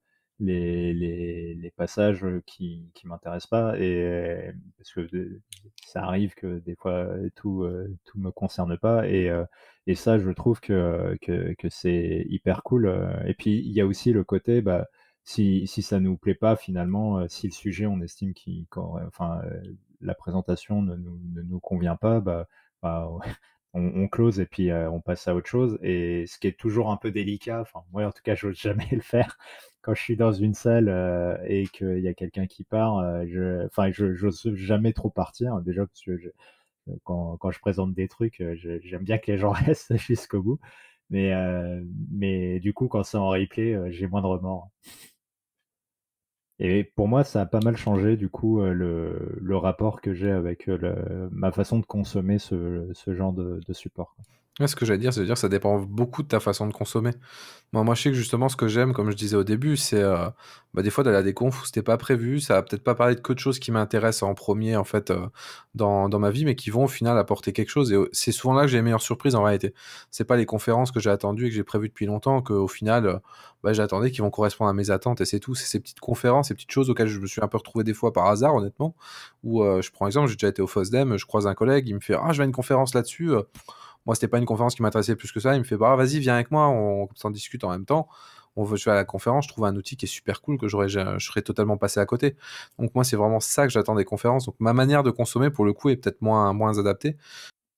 les, les, les, passages qui ne m'intéressent pas. Et, parce que ça arrive que des fois, tout ne me concerne pas. Et, et, ça, je trouve que, que, que c'est hyper cool. Et puis, il y a aussi le côté. Bah, si, si ça nous plaît pas finalement, euh, si le sujet on estime que euh, enfin euh, la présentation ne, nous, convient pas, bah, bah *laughs* On, close et puis on passe à autre chose. Et ce qui est toujours un peu délicat, enfin moi en tout cas, j'ose jamais le faire quand je suis dans une salle et qu'il y a quelqu'un qui part. je, enfin, jamais trop partir. Déjà que quand, je présente des trucs, j'aime bien que les gens *laughs* restent jusqu'au bout. Mais mais du coup, quand c'est en replay, j'ai moins de remords. Et pour moi, ça a pas mal changé du coup euh, le, le rapport que j'ai avec euh, le, ma façon de consommer ce, ce genre de, support ce que j'allais dire, c'est dire ça dépend beaucoup de ta façon de consommer. Moi, moi je sais que justement, ce que j'aime, comme je disais au début, c'est euh, bah, des fois d'aller à des confs où c'était pas prévu, ça va peut-être pas parlé de que de choses qui m'intéressent en premier, en fait, euh, dans, ma vie, mais qui vont au final apporter quelque chose. Et euh, c'est souvent là que j'ai les meilleures surprises en réalité. C'est pas les conférences que j'ai attendues et que j'ai prévues depuis longtemps, qu'au final, bah, j'attendais qu'ils vont correspondre à mes attentes et c'est tout. C'est ces petites conférences, ces petites choses auxquelles je me suis un peu retrouvé des fois par hasard, honnêtement. Où je prends exemple, j'ai déjà été au FOSDEM, je croise un collègue, il me fait Ah, je vais à une conférence là-dessus. Moi, c'était pas une conférence qui m'intéressait plus que ça. Il me fait, bah, vas-y, viens avec moi, on s'en discute en même temps. On veut, je vais à la conférence, je trouve un outil qui est super cool que j'aurais, je serais totalement passé à côté. Donc, moi, c'est vraiment ça que j'attends des conférences. Donc, ma manière de consommer, pour le coup, est peut-être moins, moins adaptée.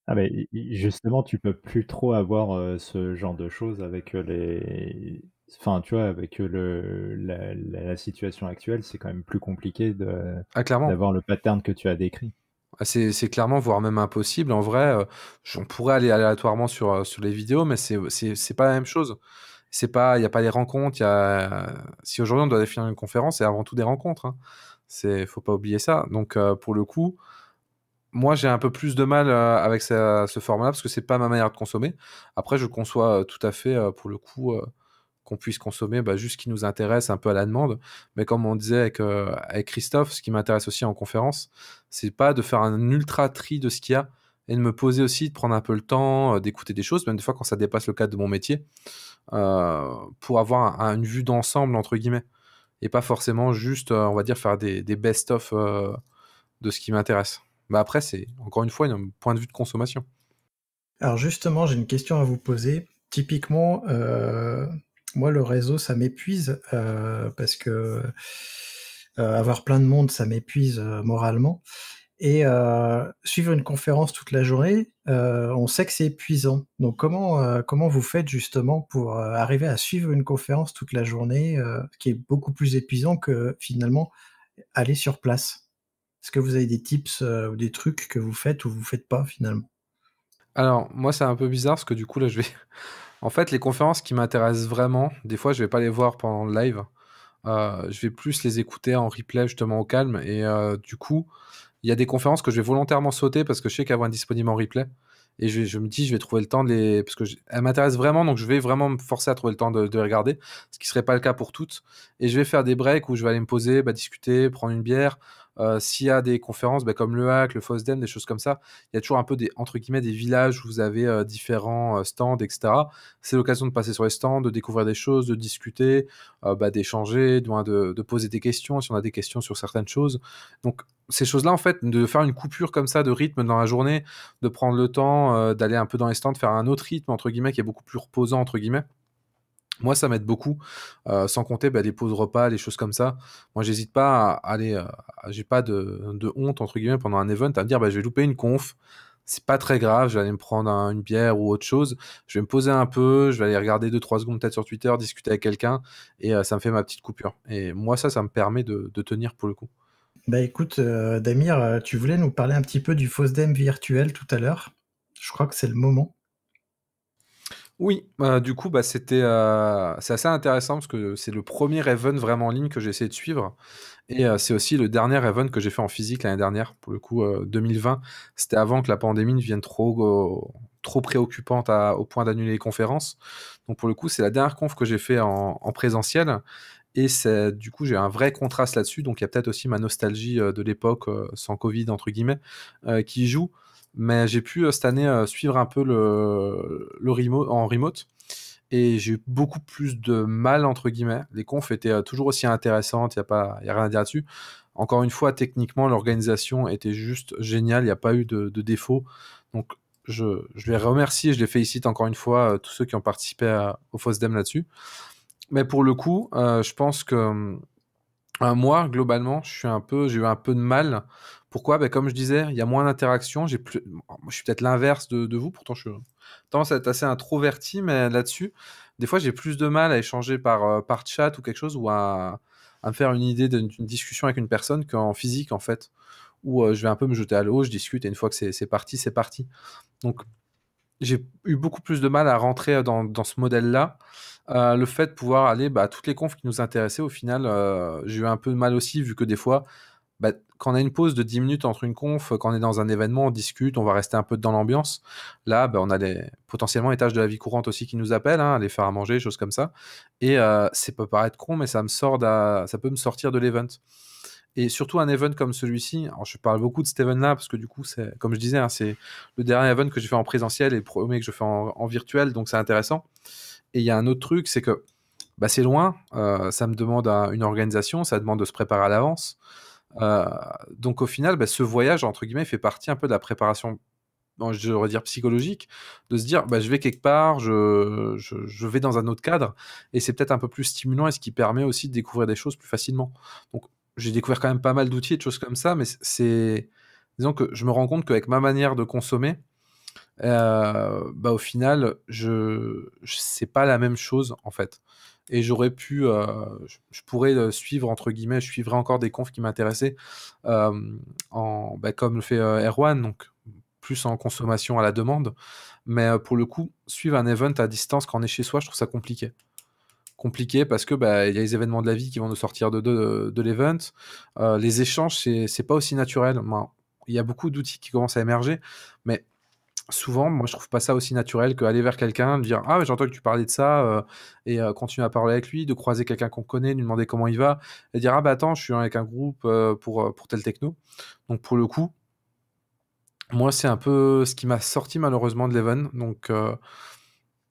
Ah mais justement, tu peux plus trop avoir euh, ce genre de choses avec euh, les, Enfin, tu vois, avec euh, le, la, situation actuelle, c'est quand même plus compliqué de, ah, d'avoir le pattern que tu as décrit. Ah, c'est clairement, voire même impossible. En vrai, euh, on pourrait aller aléatoirement sur, euh, sur les vidéos, mais c'est pas la même chose. Il n'y a pas les rencontres. Si aujourd'hui on doit définir une conférence, c'est avant tout des rencontres. Il hein. ne faut pas oublier ça. Donc, euh, pour le coup, moi, j'ai un peu plus de mal avec ce format-là parce que n'est pas ma manière de consommer. Après, je conçois tout à fait, pour le coup, qu'on puisse consommer bah, juste ce qui nous intéresse un peu à la demande. Mais comme on disait euh, avec, Christophe, ce qui m'intéresse aussi en conférence, c'est pas de faire un ultra tri de ce qu'il y a et de me poser aussi, de prendre un peu le temps, euh, d'écouter des choses, même des fois quand ça dépasse le cadre de mon métier, euh, pour avoir une vue d'ensemble, entre guillemets, et pas forcément juste, on va dire, faire des, best-of de ce qui m'intéresse. Mais bah, après, c'est encore une fois un point de vue de consommation. Alors justement, j'ai une question à vous poser typiquement, moi, le réseau, ça m'épuise euh, parce que euh, avoir plein de monde, ça m'épuise euh, moralement. Et suivre une conférence toute la journée, on sait que c'est épuisant. Donc comment comment vous faites justement pour arriver à suivre une conférence toute la journée, qui est beaucoup plus épuisant que finalement aller sur place Est-ce que vous avez des tips ou des trucs que vous faites ou vous faites pas finalement Alors, moi, c'est un peu bizarre parce que du coup, là, je vais, en fait, les conférences qui m'intéressent vraiment, des fois, je ne vais pas les voir pendant le live. Euh, je vais plus les écouter en replay, justement, au calme. Et euh, du coup, il y a des conférences que je vais volontairement sauter parce que je sais qu'elles vont être en replay. Et je, me dis, je vais trouver le temps de les. Parce qu'elles m'intéressent vraiment, donc je vais vraiment me forcer à trouver le temps de, les regarder, ce qui serait pas le cas pour toutes. Et je vais faire des breaks où je vais aller me poser, bah, discuter, prendre une bière. Euh, s'il y a des conférences bah, comme le Hack, le FOSDEM, des choses comme ça, il y a toujours un peu des, entre guillemets, des villages où vous avez euh, différents euh, stands, etc. C'est l'occasion de passer sur les stands, de découvrir des choses, de discuter, bah, d'échanger, de, de, poser des questions si on a des questions sur certaines choses. Donc, ces choses-là, en fait, de faire une coupure comme ça de rythme dans la journée, de prendre le temps d'aller un peu dans les stands, faire un autre rythme, entre guillemets, qui est beaucoup plus reposant, entre guillemets moi, ça m'aide beaucoup, euh, sans compter bah, les pauses repas, les choses comme ça. Moi, j'hésite pas à aller, euh, j'ai pas de, honte entre guillemets pendant un event à me dire, bah, je vais louper une conf, c'est pas très grave, je vais aller me prendre une bière ou autre chose, je vais me poser un peu, je vais aller regarder 2-3 secondes peut-être sur Twitter, discuter avec quelqu'un, et euh, ça me fait ma petite coupure. Et moi, ça, ça me permet de, tenir pour le coup. Bah écoute, Damir, tu voulais nous parler un petit peu du FOSDEM virtuel tout à l'heure. Je crois que c'est le moment. Oui, bah, du coup, bah, c'était euh, c'est assez intéressant parce que c'est le premier event vraiment en ligne que j'ai essayé de suivre. Et euh, c'est aussi le dernier event que j'ai fait en physique l'année dernière. Pour le coup, 2020, euh, c'était avant que la pandémie ne vienne trop, oh, trop préoccupante au point d'annuler les conférences. Donc pour le coup, c'est la dernière conf que j'ai fait en, présentiel. Et c'est, du coup, j'ai un vrai contraste là-dessus. Donc il y a peut-être aussi ma nostalgie de l'époque sans Covid, entre guillemets, qui joue mais j'ai pu euh, cette année euh, suivre un peu le, remote, en remote et j'ai eu beaucoup plus de mal entre guillemets. Les confs étaient euh, toujours aussi intéressantes, il n'y a, rien à dire là dessus. Encore une fois, techniquement, l'organisation était juste géniale, il n'y a pas eu de, défaut. Donc je, les remercie et je les félicite encore une fois, tous ceux qui ont participé au FOSDEM là-dessus. Mais pour le coup, je pense que moi, globalement, j'ai eu un peu de mal pourquoi ben, Comme je disais, il y a moins d'interactions. J'ai plus... je suis peut-être l'inverse de, vous, pourtant je tendance à être assez introverti, mais là-dessus, des fois j'ai plus de mal à échanger par, euh, par chat ou quelque chose ou à, me faire une idée d'une discussion avec une personne qu'en physique, en fait, où euh, je vais un peu me jeter à l'eau, je discute et une fois que c'est parti, c'est parti. Donc j'ai eu beaucoup plus de mal à rentrer dans, ce modèle-là. Euh, le fait de pouvoir aller bah, à toutes les confs qui nous intéressaient, au final, j'ai eu un peu de mal aussi, vu que des fois, bah, quand on a une pause de 10 minutes entre une conf, quand on est dans un événement, on discute, on va rester un peu dans l'ambiance. Là, ben, on a des, potentiellement les tâches de la vie courante aussi qui nous appellent, hein, les faire à manger, choses comme ça. Et euh, ça peut paraître con, mais ça, me sort ça peut me sortir de l'event. Et surtout un event comme celui-ci, je parle beaucoup de cet event-là parce que du coup, comme je disais, hein, c'est le dernier event que j'ai fait en présentiel et le premier que je fais en, virtuel, donc c'est intéressant. Et il y a un autre truc, c'est que bah, c'est loin, euh, ça me demande une organisation, ça demande de se préparer à l'avance. Euh, donc au final, bah, ce voyage, entre guillemets, fait partie un peu de la préparation, je dire psychologique, de se dire, bah, je vais quelque part, je, je, vais dans un autre cadre, et c'est peut-être un peu plus stimulant et ce qui permet aussi de découvrir des choses plus facilement. Donc j'ai découvert quand même pas mal d'outils et de choses comme ça, mais c'est... Disons que je me rends compte qu'avec ma manière de consommer, euh, bah, au final, je, c'est pas la même chose en fait et j'aurais pu, euh, je, pourrais euh, suivre entre guillemets, je suivrais encore des confs qui m'intéressaient, en, bah, comme le fait Erwan, donc plus en consommation à la demande. Mais pour le coup, suivre un event à distance quand on est chez soi, je trouve ça compliqué. Compliqué parce que bah, il y a les événements de la vie qui vont nous sortir de, de, l'event. les échanges, c'est pas aussi naturel. Il y a beaucoup d'outils qui commencent à émerger, mais souvent, moi, je trouve pas ça aussi naturel qu'aller vers quelqu'un, de dire Ah, j'entends que tu parlais de ça, euh, et euh, continuer à parler avec lui, de croiser quelqu'un qu'on connaît, lui demander comment il va, et dire Ah, bah attends, je suis avec un groupe euh, pour, pour tel techno. Donc, pour le coup, moi, c'est un peu ce qui m'a sorti malheureusement de l'Even. Donc,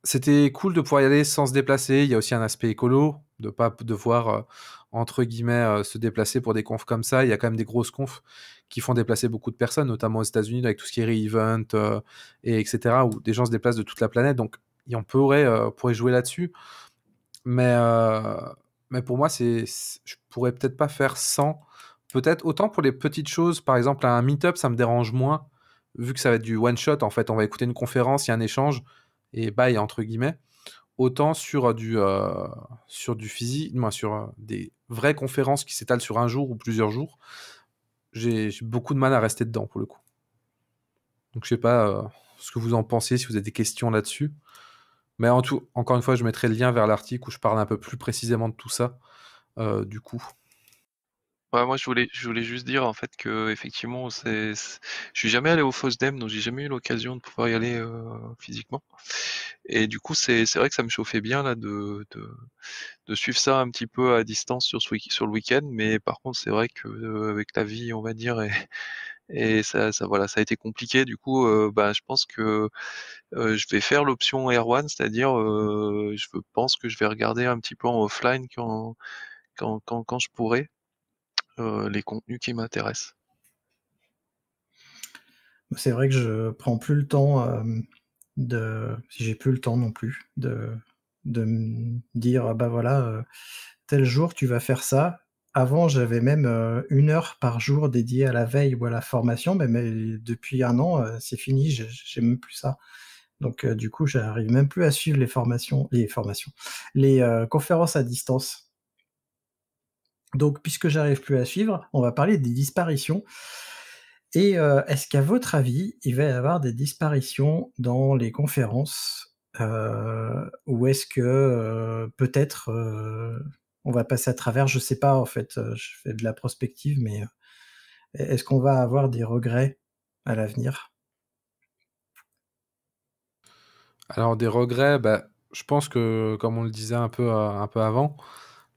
c'était cool de pouvoir y aller sans se déplacer. Il y a aussi un aspect écolo, de pas devoir, entre guillemets, se déplacer pour des confs comme ça. Il y a quand même des grosses confs qui font déplacer beaucoup de personnes, notamment aux États-Unis, avec tout ce qui est re-event, euh, et etc., où des gens se déplacent de toute la planète. Donc, on pourrait, euh, pourrait jouer là-dessus. Mais, euh, mais pour moi, c'est, je pourrais peut-être pas faire sans. Peut-être autant pour les petites choses, par exemple, un meet-up, ça me dérange moins, vu que ça va être du one-shot. En fait, on va écouter une conférence, il y a un échange, et bye, entre guillemets autant sur du, sur du physique, moins sur des vraies conférences qui s'étalent sur un jour ou plusieurs jours j'ai beaucoup de mal à rester dedans pour le coup. Donc je sais pas euh, ce que vous en pensez, si vous avez des questions là-dessus. Mais en tout, encore une fois, je mettrai le lien vers l'article où je parle un peu plus précisément de tout ça, euh, du coup. Ouais, moi, je voulais, je voulais juste dire en fait que effectivement, c'est, je suis jamais allé au FOSDEM, donc j'ai jamais eu l'occasion de pouvoir y aller euh, physiquement. Et du coup, c'est, vrai que ça me chauffait bien là de, de, suivre ça un petit peu à distance sur, ce sur le week-end. Mais par contre, c'est vrai que euh, avec la vie, on va dire, et, et ça, ça, voilà, ça a été compliqué. Du coup, euh, bah, je pense que je vais faire l'option Air One, c'est-à-dire, euh, je pense que je vais regarder un petit peu en offline quand, quand, quand, quand je pourrai. Euh, les contenus qui m'intéressent. C'est vrai que je prends plus le temps euh, de, si j'ai plus le temps non plus, de, de me dire ah bah voilà, euh, tel jour tu vas faire ça. Avant, j'avais même une heure par jour dédiée à la veille ou à la formation, mais, depuis un an, c'est fini, j'ai même plus ça. Donc, du coup, j'arrive même plus à suivre les formations, les formations, les conférences à distance donc, puisque j'arrive plus à suivre, on va parler des disparitions. Et euh, est-ce qu'à votre avis, il va y avoir des disparitions dans les conférences euh, Ou est-ce que euh, peut-être on va passer à travers Je ne sais pas, en fait, je fais de la prospective, mais est-ce qu'on va avoir des regrets à l'avenir Alors, des regrets, bah, je pense que, comme on le disait un peu, un peu avant,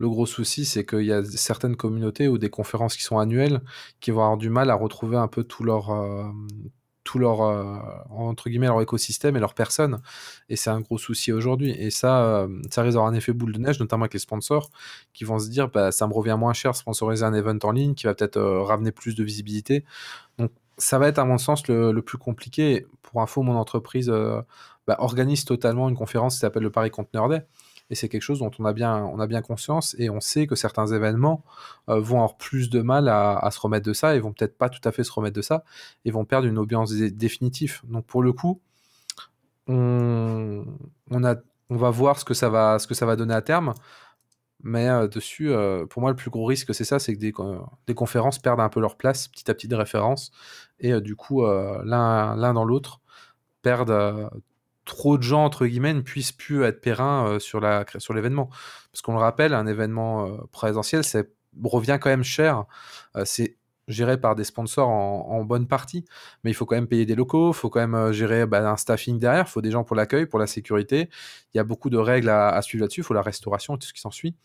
le gros souci, c'est qu'il y a certaines communautés ou des conférences qui sont annuelles qui vont avoir du mal à retrouver un peu tout leur, euh, tout leur euh, entre guillemets leur écosystème et leurs personnes. et c'est un gros souci aujourd'hui et ça euh, ça risque d'avoir un effet boule de neige notamment avec les sponsors qui vont se dire bah, ça me revient moins cher sponsoriser un event en ligne qui va peut-être ramener plus de visibilité donc ça va être à mon sens le, plus compliqué pour info mon entreprise bah, organise totalement une conférence qui s'appelle le Paris Container Day et c'est quelque chose dont on a bien, on a bien conscience et on sait que certains événements euh, vont avoir plus de mal à, se remettre de ça et vont peut-être pas tout à fait se remettre de ça et vont perdre une ambiance définitive. Donc pour le coup, on, a, on va voir ce que ça va, ce que ça va donner à terme. Mais euh, dessus, euh, pour moi, le plus gros risque, c'est ça, c'est que des, des, conférences perdent un peu leur place, petit à petit, de référence, et du coup, l'un dans l'autre, perdent trop de gens, entre guillemets, ne puissent plus être périns euh, sur, l'événement. Parce qu'on le rappelle, un événement euh, présentiel, revient quand même cher. Euh, c'est géré par des sponsors en, bonne partie, mais il faut quand même payer des locaux, il faut quand même gérer bah, un staffing derrière, il faut des gens pour l'accueil, pour la sécurité. Il y a beaucoup de règles à, suivre là-dessus, il faut la restauration et tout ce qui s'ensuit.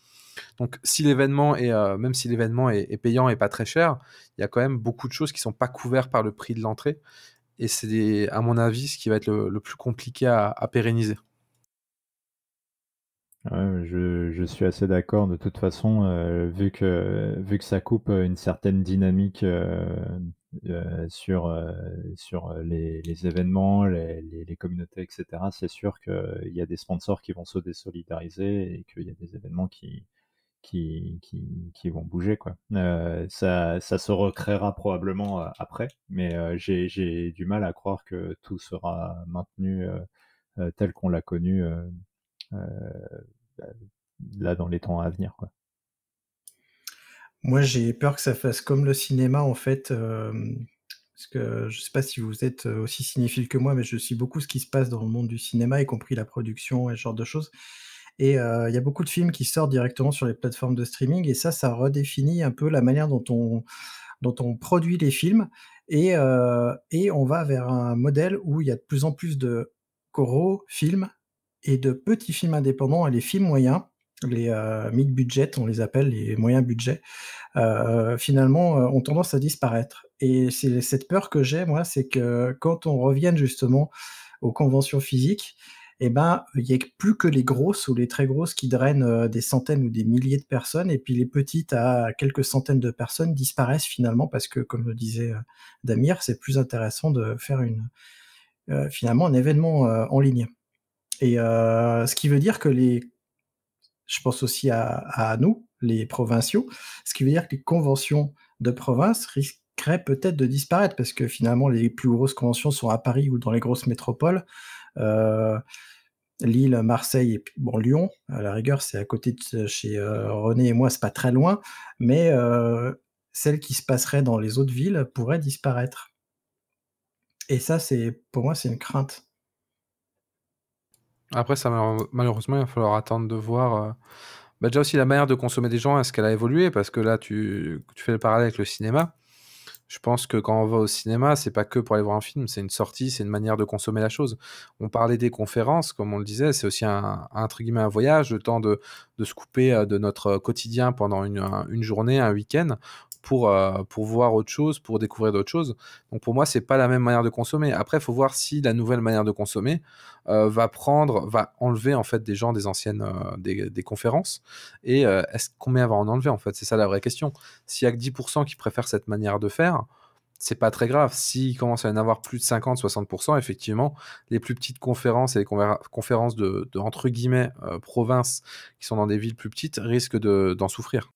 Donc, si l'événement est, même si l'événement est, payant et pas très cher, il y a quand même beaucoup de choses qui ne sont pas couvertes par le prix de l'entrée et c'est à mon avis ce qui va être le, plus compliqué à, pérenniser. je, suis assez d'accord. De toute façon, euh, vu, que, vu que ça coupe euh, une certaine dynamique euh, sur, les, événements, les, communautés, etc., c'est sûr qu'il y a des sponsors qui vont se désolidariser et qu'il y a des événements qui, qui, vont bouger. Quoi. Euh, ça, ça, se recréera probablement euh, après, mais euh, j'ai du mal à croire que tout sera maintenu tel qu'on l'a connu bah, là dans les temps à venir. Moi, j'ai peur que ça fasse comme le cinéma, en fait. Parce que je ne sais pas si vous êtes aussi cinéphile que moi, mais je suis beaucoup ce qui se passe dans le monde du cinéma, y compris la production et ce genre de choses. Et euh, il y a beaucoup de films qui sortent directement sur les plateformes de streaming, et ça, ça redéfinit un peu la manière dont on, dont on produit les films. Et, euh, et on va vers un modèle où il y a de plus en plus de gros films et de petits films indépendants et les films moyens les euh, mid-budget, on les appelle les moyens budgets, finalement ont tendance à disparaître. Et c'est cette peur que j'ai, moi, c'est que quand on revienne justement aux conventions physiques, eh ben, il n'y a plus que les grosses ou les très grosses qui drainent euh, des centaines ou des milliers de personnes, et puis les petites à quelques centaines de personnes disparaissent finalement parce que, comme le disait euh, Damir, c'est plus intéressant de faire une, euh, finalement un événement en ligne. Et ce qui veut dire que les, je pense aussi à, nous, les provinciaux, ce qui veut dire que les conventions de province risqueraient peut-être de disparaître parce que finalement les plus grosses conventions sont à Paris ou dans les grosses métropoles euh, Lille, Marseille et bon, Lyon, à la rigueur, c'est à côté de chez euh, René et moi, c'est pas très loin, mais euh, celle qui se passerait dans les autres villes pourrait disparaître. Et ça, c'est pour moi, c'est une crainte. Après, ça, malheureusement, il va falloir attendre de voir. Bah, déjà aussi, la manière de consommer des gens, est-ce qu'elle a évolué Parce que là, tu, tu fais le parallèle avec le cinéma. Je pense que quand on va au cinéma, c'est pas que pour aller voir un film, c'est une sortie, c'est une manière de consommer la chose. On parlait des conférences, comme on le disait, c'est aussi un, un voyage, le temps de, de, se couper euh, de notre quotidien pendant une, une journée, un week-end, pour, euh, pour voir autre chose, pour découvrir d'autres choses. Donc pour moi, c'est pas la même manière de consommer. Après, il faut voir si la nouvelle manière de consommer euh, va prendre, va enlever en fait des gens des anciennes euh, des, conférences et est-ce combien va en enlever en fait C'est ça la vraie question. S'il y a que 10% qui préfèrent cette manière de faire, c'est pas très grave. S'il commence à en avoir plus de 50-60%, effectivement, les plus petites conférences et les conférences de, entre guillemets provinces qui sont dans des villes plus petites risquent d'en souffrir.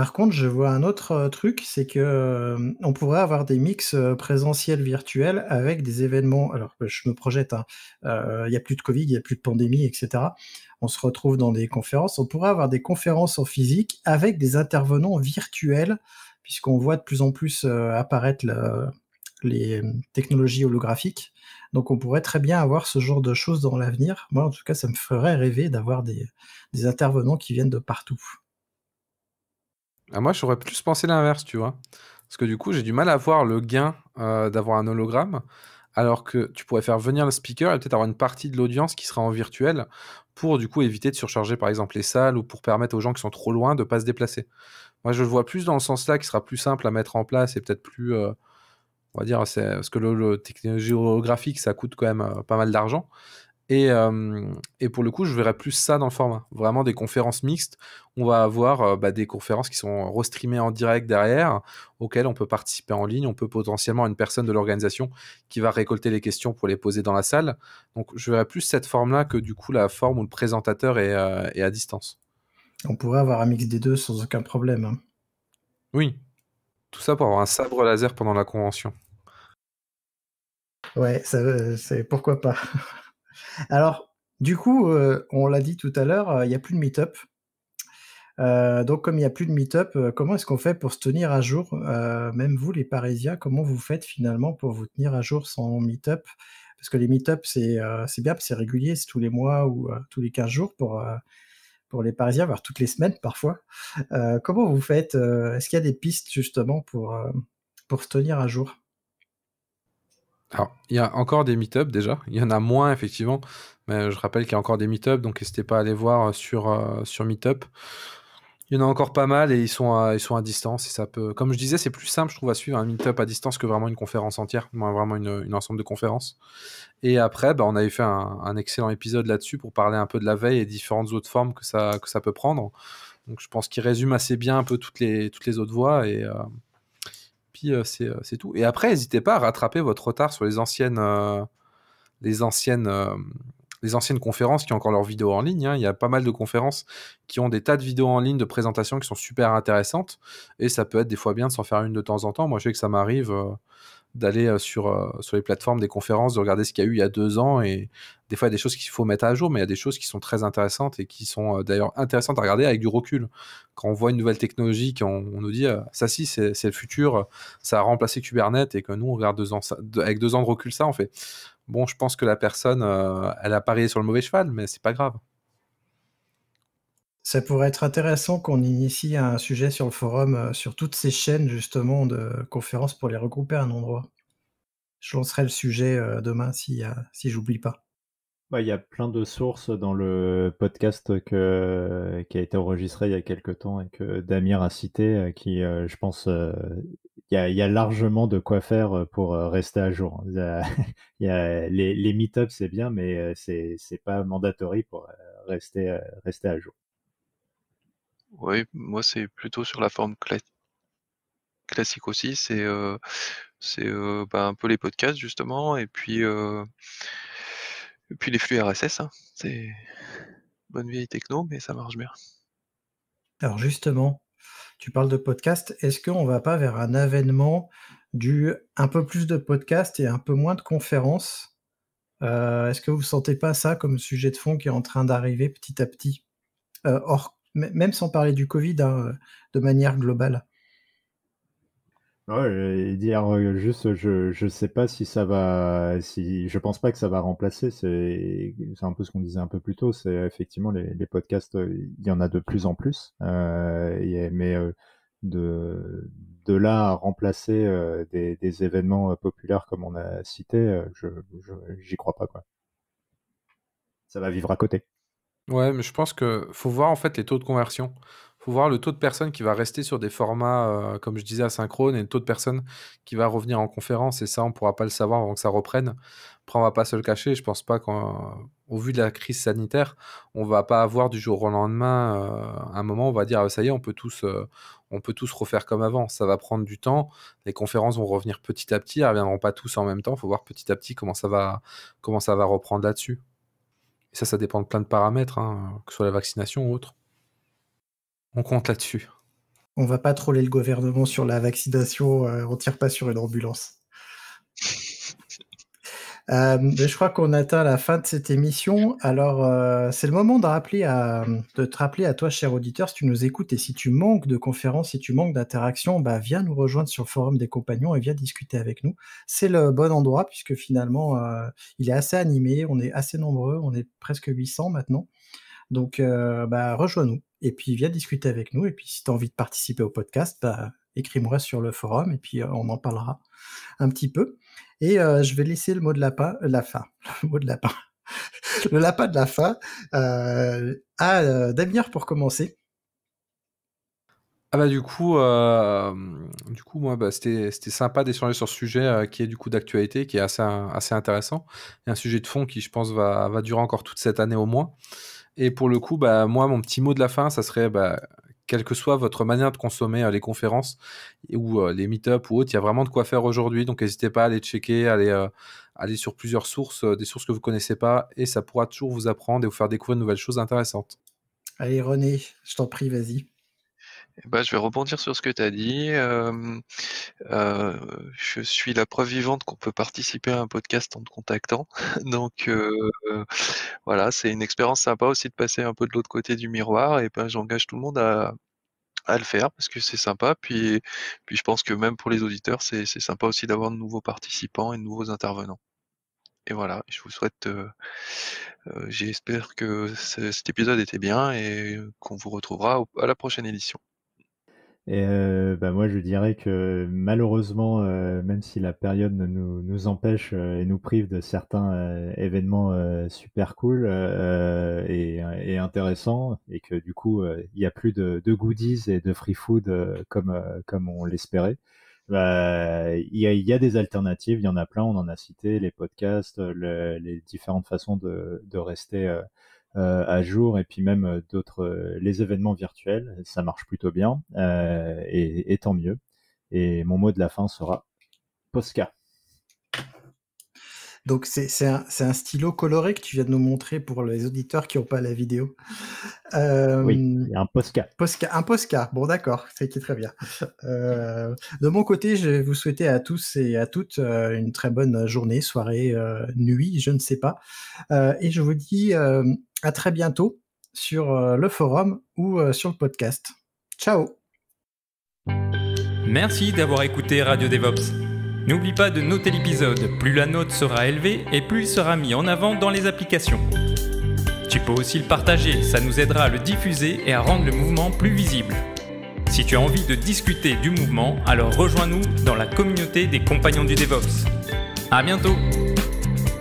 Par contre, je vois un autre euh, truc, c'est que euh, on pourrait avoir des mix euh, présentiels virtuels avec des événements. Alors je me projette, hein. il n'y a plus de Covid, il n'y a plus de pandémie, etc. On se retrouve dans des conférences. On pourrait avoir des conférences en physique avec des intervenants virtuels, puisqu'on voit de plus en plus apparaître les technologies holographiques. Donc on pourrait très bien avoir ce genre de choses dans l'avenir. Moi, en tout cas, ça me ferait rêver d'avoir des intervenants qui viennent de partout. Ah, moi, j'aurais plus pensé l'inverse, tu vois. Parce que du coup, j'ai du mal à voir le gain euh, d'avoir un hologramme, alors que tu pourrais faire venir le speaker et peut-être avoir une partie de l'audience qui sera en virtuel pour du coup éviter de surcharger par exemple les salles ou pour permettre aux gens qui sont trop loin de ne pas se déplacer. Moi, je le vois plus dans le sens là qui sera plus simple à mettre en place et peut-être plus. Euh, on va dire, parce que le, le ça coûte quand même euh, pas mal d'argent. Euh, et, pour le coup, je verrais plus ça dans le format. Vraiment des conférences mixtes. On va avoir euh, bah, des conférences qui sont restreamées en direct derrière, auxquelles on peut participer en ligne. On peut potentiellement une personne de l'organisation qui va récolter les questions pour les poser dans la salle. Donc je verrais plus cette forme-là que du coup la forme où le présentateur est, euh, à distance. On pourrait avoir un mix des deux sans aucun problème. Hein. Oui. Tout ça pour avoir un sabre laser pendant la convention. Ouais, c'est pourquoi pas. *laughs* Alors, du coup, euh, on l'a dit tout à l'heure, euh, il n'y a plus de meet-up. Euh, donc, comme il n'y a plus de meet-up, comment est-ce qu'on fait pour se tenir à jour Même vous, les Parisiens, comment vous faites finalement pour vous tenir à jour sans meet-up Parce que les meet-up, c'est bien, c'est régulier, c'est tous les mois ou tous les 15 jours pour, les Parisiens, voire toutes les semaines parfois. comment vous faites Est-ce qu'il y a des pistes justement pour se tenir à jour alors, il y a encore des meet-up déjà. Il y en a moins, effectivement. Mais je rappelle qu'il y a encore des meet-up, donc n'hésitez pas à aller voir euh, sur, euh, sur meet-up. Il y en a encore pas mal et ils sont à, ils sont à distance. Et ça peut, comme je disais, c'est plus simple, je trouve, à suivre un meet-up à distance que vraiment une conférence entière, vraiment une, ensemble de conférences. Et après, bah, on avait fait un, excellent épisode là-dessus pour parler un peu de la veille et différentes autres formes que ça, que ça peut prendre. Donc je pense qu'il résume assez bien un peu toutes les, toutes les autres voies. Et, euh, euh, euh, c'est tout. Et après, n'hésitez pas à rattraper votre retard sur les anciennes, euh, les anciennes, les anciennes conférences qui ont encore leurs vidéos en ligne. Hein. Il y a pas mal de conférences qui ont des tas de vidéos en ligne de présentations qui sont super intéressantes. Et ça peut être des fois bien de s'en faire une de temps en temps. Moi, je sais que ça m'arrive d'aller euh, sur, euh, sur les plateformes des conférences, de regarder ce qu'il y a eu il y a deux ans. Et des fois, il y a des choses qu'il faut mettre à jour, mais il y a des choses qui sont très intéressantes et qui sont euh, d'ailleurs intéressantes à regarder avec du recul. Quand on voit une nouvelle technologie, qu'on on nous dit ça, si, c'est, le futur, ça a remplacé Kubernetes, et que nous, on regarde deux ans, avec deux ans de recul, ça, on fait bon, je pense que la personne, elle a parié sur le mauvais cheval, mais c'est pas grave. Ça pourrait être intéressant qu'on initie un sujet sur le forum, euh, sur toutes ces chaînes justement de conférences pour les regrouper à un endroit. Je lancerai le sujet euh, demain si, euh, si j'oublie pas. Bah, il y a plein de sources dans le podcast qui a été enregistré il y a quelques temps et que Damir a cité, qui, je pense, il y, a, largement de quoi faire pour rester à jour. *laughs* les, meet-ups, c'est bien, mais c'est pas mandatory pour rester à jour. Oui, moi c'est plutôt sur la forme classique aussi. C'est bah, un peu les podcasts justement, et puis puis les flux RSS. Hein. C'est bonne vieille techno, mais ça marche bien. Alors justement, tu parles de podcast. Est-ce qu'on va pas vers un avènement du un peu plus de podcasts et un peu moins de conférences euh, Est-ce que vous ne sentez pas ça comme sujet de fond qui est en train d'arriver petit à petit Euh, même sans parler du Covid, hein, euh, de manière globale. dire euh, juste, je ne sais pas si ça va, si je pense pas que ça va remplacer. C'est un peu ce qu'on disait un peu plus tôt. C'est effectivement les, podcasts, il y en a de plus en plus. Euh, mais de, de là à remplacer des, événements populaires comme on a cité, je j'y crois pas quoi. Ça va vivre à côté. Ouais, mais je pense que faut voir en fait les taux de conversion. Faut voir le taux de personnes qui va rester sur des formats, euh, comme je disais, asynchrone et le taux de personnes qui va revenir en conférence. Et ça, on pourra pas le savoir avant que ça reprenne. Après, on va pas se le cacher. Je pense pas qu'au vu de la crise sanitaire, on va pas avoir du jour au lendemain euh, un moment. Où on va dire, ah, ça y est, on peut tous, euh, on peut tous refaire comme avant. Ça va prendre du temps. Les conférences vont revenir petit à petit. Elles reviendront pas tous en même temps. Faut voir petit à petit comment ça va, comment ça va reprendre là-dessus. Et ça, ça dépend de plein de paramètres, hein, que ce soit la vaccination ou autre. On compte là-dessus. On va pas troller le gouvernement sur la vaccination, on euh, on tire pas sur une ambulance. Euh, ben, je crois qu'on atteint la fin de cette émission. Alors, euh, c'est le moment de, rappeler à, te rappeler à toi, cher auditeur, si tu nous écoutes et si tu manques de conférences, si tu manques d'interactions, bah, viens nous rejoindre sur le forum des compagnons et viens discuter avec nous. C'est le bon endroit puisque finalement, euh, il est assez animé, on est assez nombreux, on est presque 800 maintenant. Donc, bah, rejoins-nous et puis viens discuter avec nous. Et puis, si tu as envie de participer au podcast, bah, écris-moi sur le forum et puis on en parlera un petit peu. Et euh, je vais laisser le mot de lapin, la euh, fin, *laughs* le mot de lapin, *laughs* le lapin de la fin euh, à Damien pour commencer. Ah bah du coup, du coup moi bah, c'était sympa d'échanger sur ce sujet qui est du coup d'actualité, qui est assez, intéressant, et un sujet de fond qui je pense va, durer encore toute cette année au moins. Et pour le coup, bah, moi mon petit mot de la fin, ça serait bah, quelle que soit votre manière de consommer euh, les conférences ou euh, les meet-up ou autres, il y a vraiment de quoi faire aujourd'hui. Donc n'hésitez pas à aller checker, euh, aller, sur plusieurs sources, des sources que vous ne connaissez pas, et ça pourra toujours vous apprendre et vous faire découvrir de nouvelles choses intéressantes. Allez René, je t'en prie, vas-y. Eh ben, je vais rebondir sur ce que tu as dit. Euh, euh, je suis la preuve vivante qu'on peut participer à un podcast en te contactant. *laughs* Donc euh, voilà, c'est une expérience sympa aussi de passer un peu de l'autre côté du miroir. Et ben, j'engage tout le monde à, le faire parce que c'est sympa. Puis, puis je pense que même pour les auditeurs, c'est sympa aussi d'avoir de nouveaux participants et de nouveaux intervenants. Et voilà, je vous souhaite, j'espère que cet épisode était bien et qu'on vous retrouvera à la prochaine édition. Et euh, bah, moi, je dirais que malheureusement, euh, même si la période nous, nous empêche euh, et nous prive de certains événements super cool et, et, intéressants, et que du coup, il n'y a plus de, goodies et de free food comme, comme on l'espérait, bah, il y, a, des alternatives, il y en a plein, on en a cité, les podcasts, les différentes façons de, de rester euh, à jour et puis même euh, d'autres euh, les événements virtuels, ça marche plutôt bien et, tant mieux. Et mon mot de la fin sera Posca. Donc c'est un, un, stylo coloré que tu viens de nous montrer pour les auditeurs qui n'ont pas la vidéo. oui, un Posca. Posca. Un Posca, bon d'accord, ça qui est très bien. de mon côté, je vais vous souhaiter à tous et à toutes une très bonne journée, soirée, nuit, je ne sais pas. et je vous dis... À très bientôt sur euh, le forum ou euh, sur le podcast. Ciao Merci d'avoir écouté Radio DevOps. N'oublie pas de noter l'épisode, plus la note sera élevée et plus il sera mis en avant dans les applications. Tu peux aussi le partager, ça nous aidera à le diffuser et à rendre le mouvement plus visible. Si tu as envie de discuter du mouvement, alors rejoins-nous dans la communauté des compagnons du DevOps. À bientôt!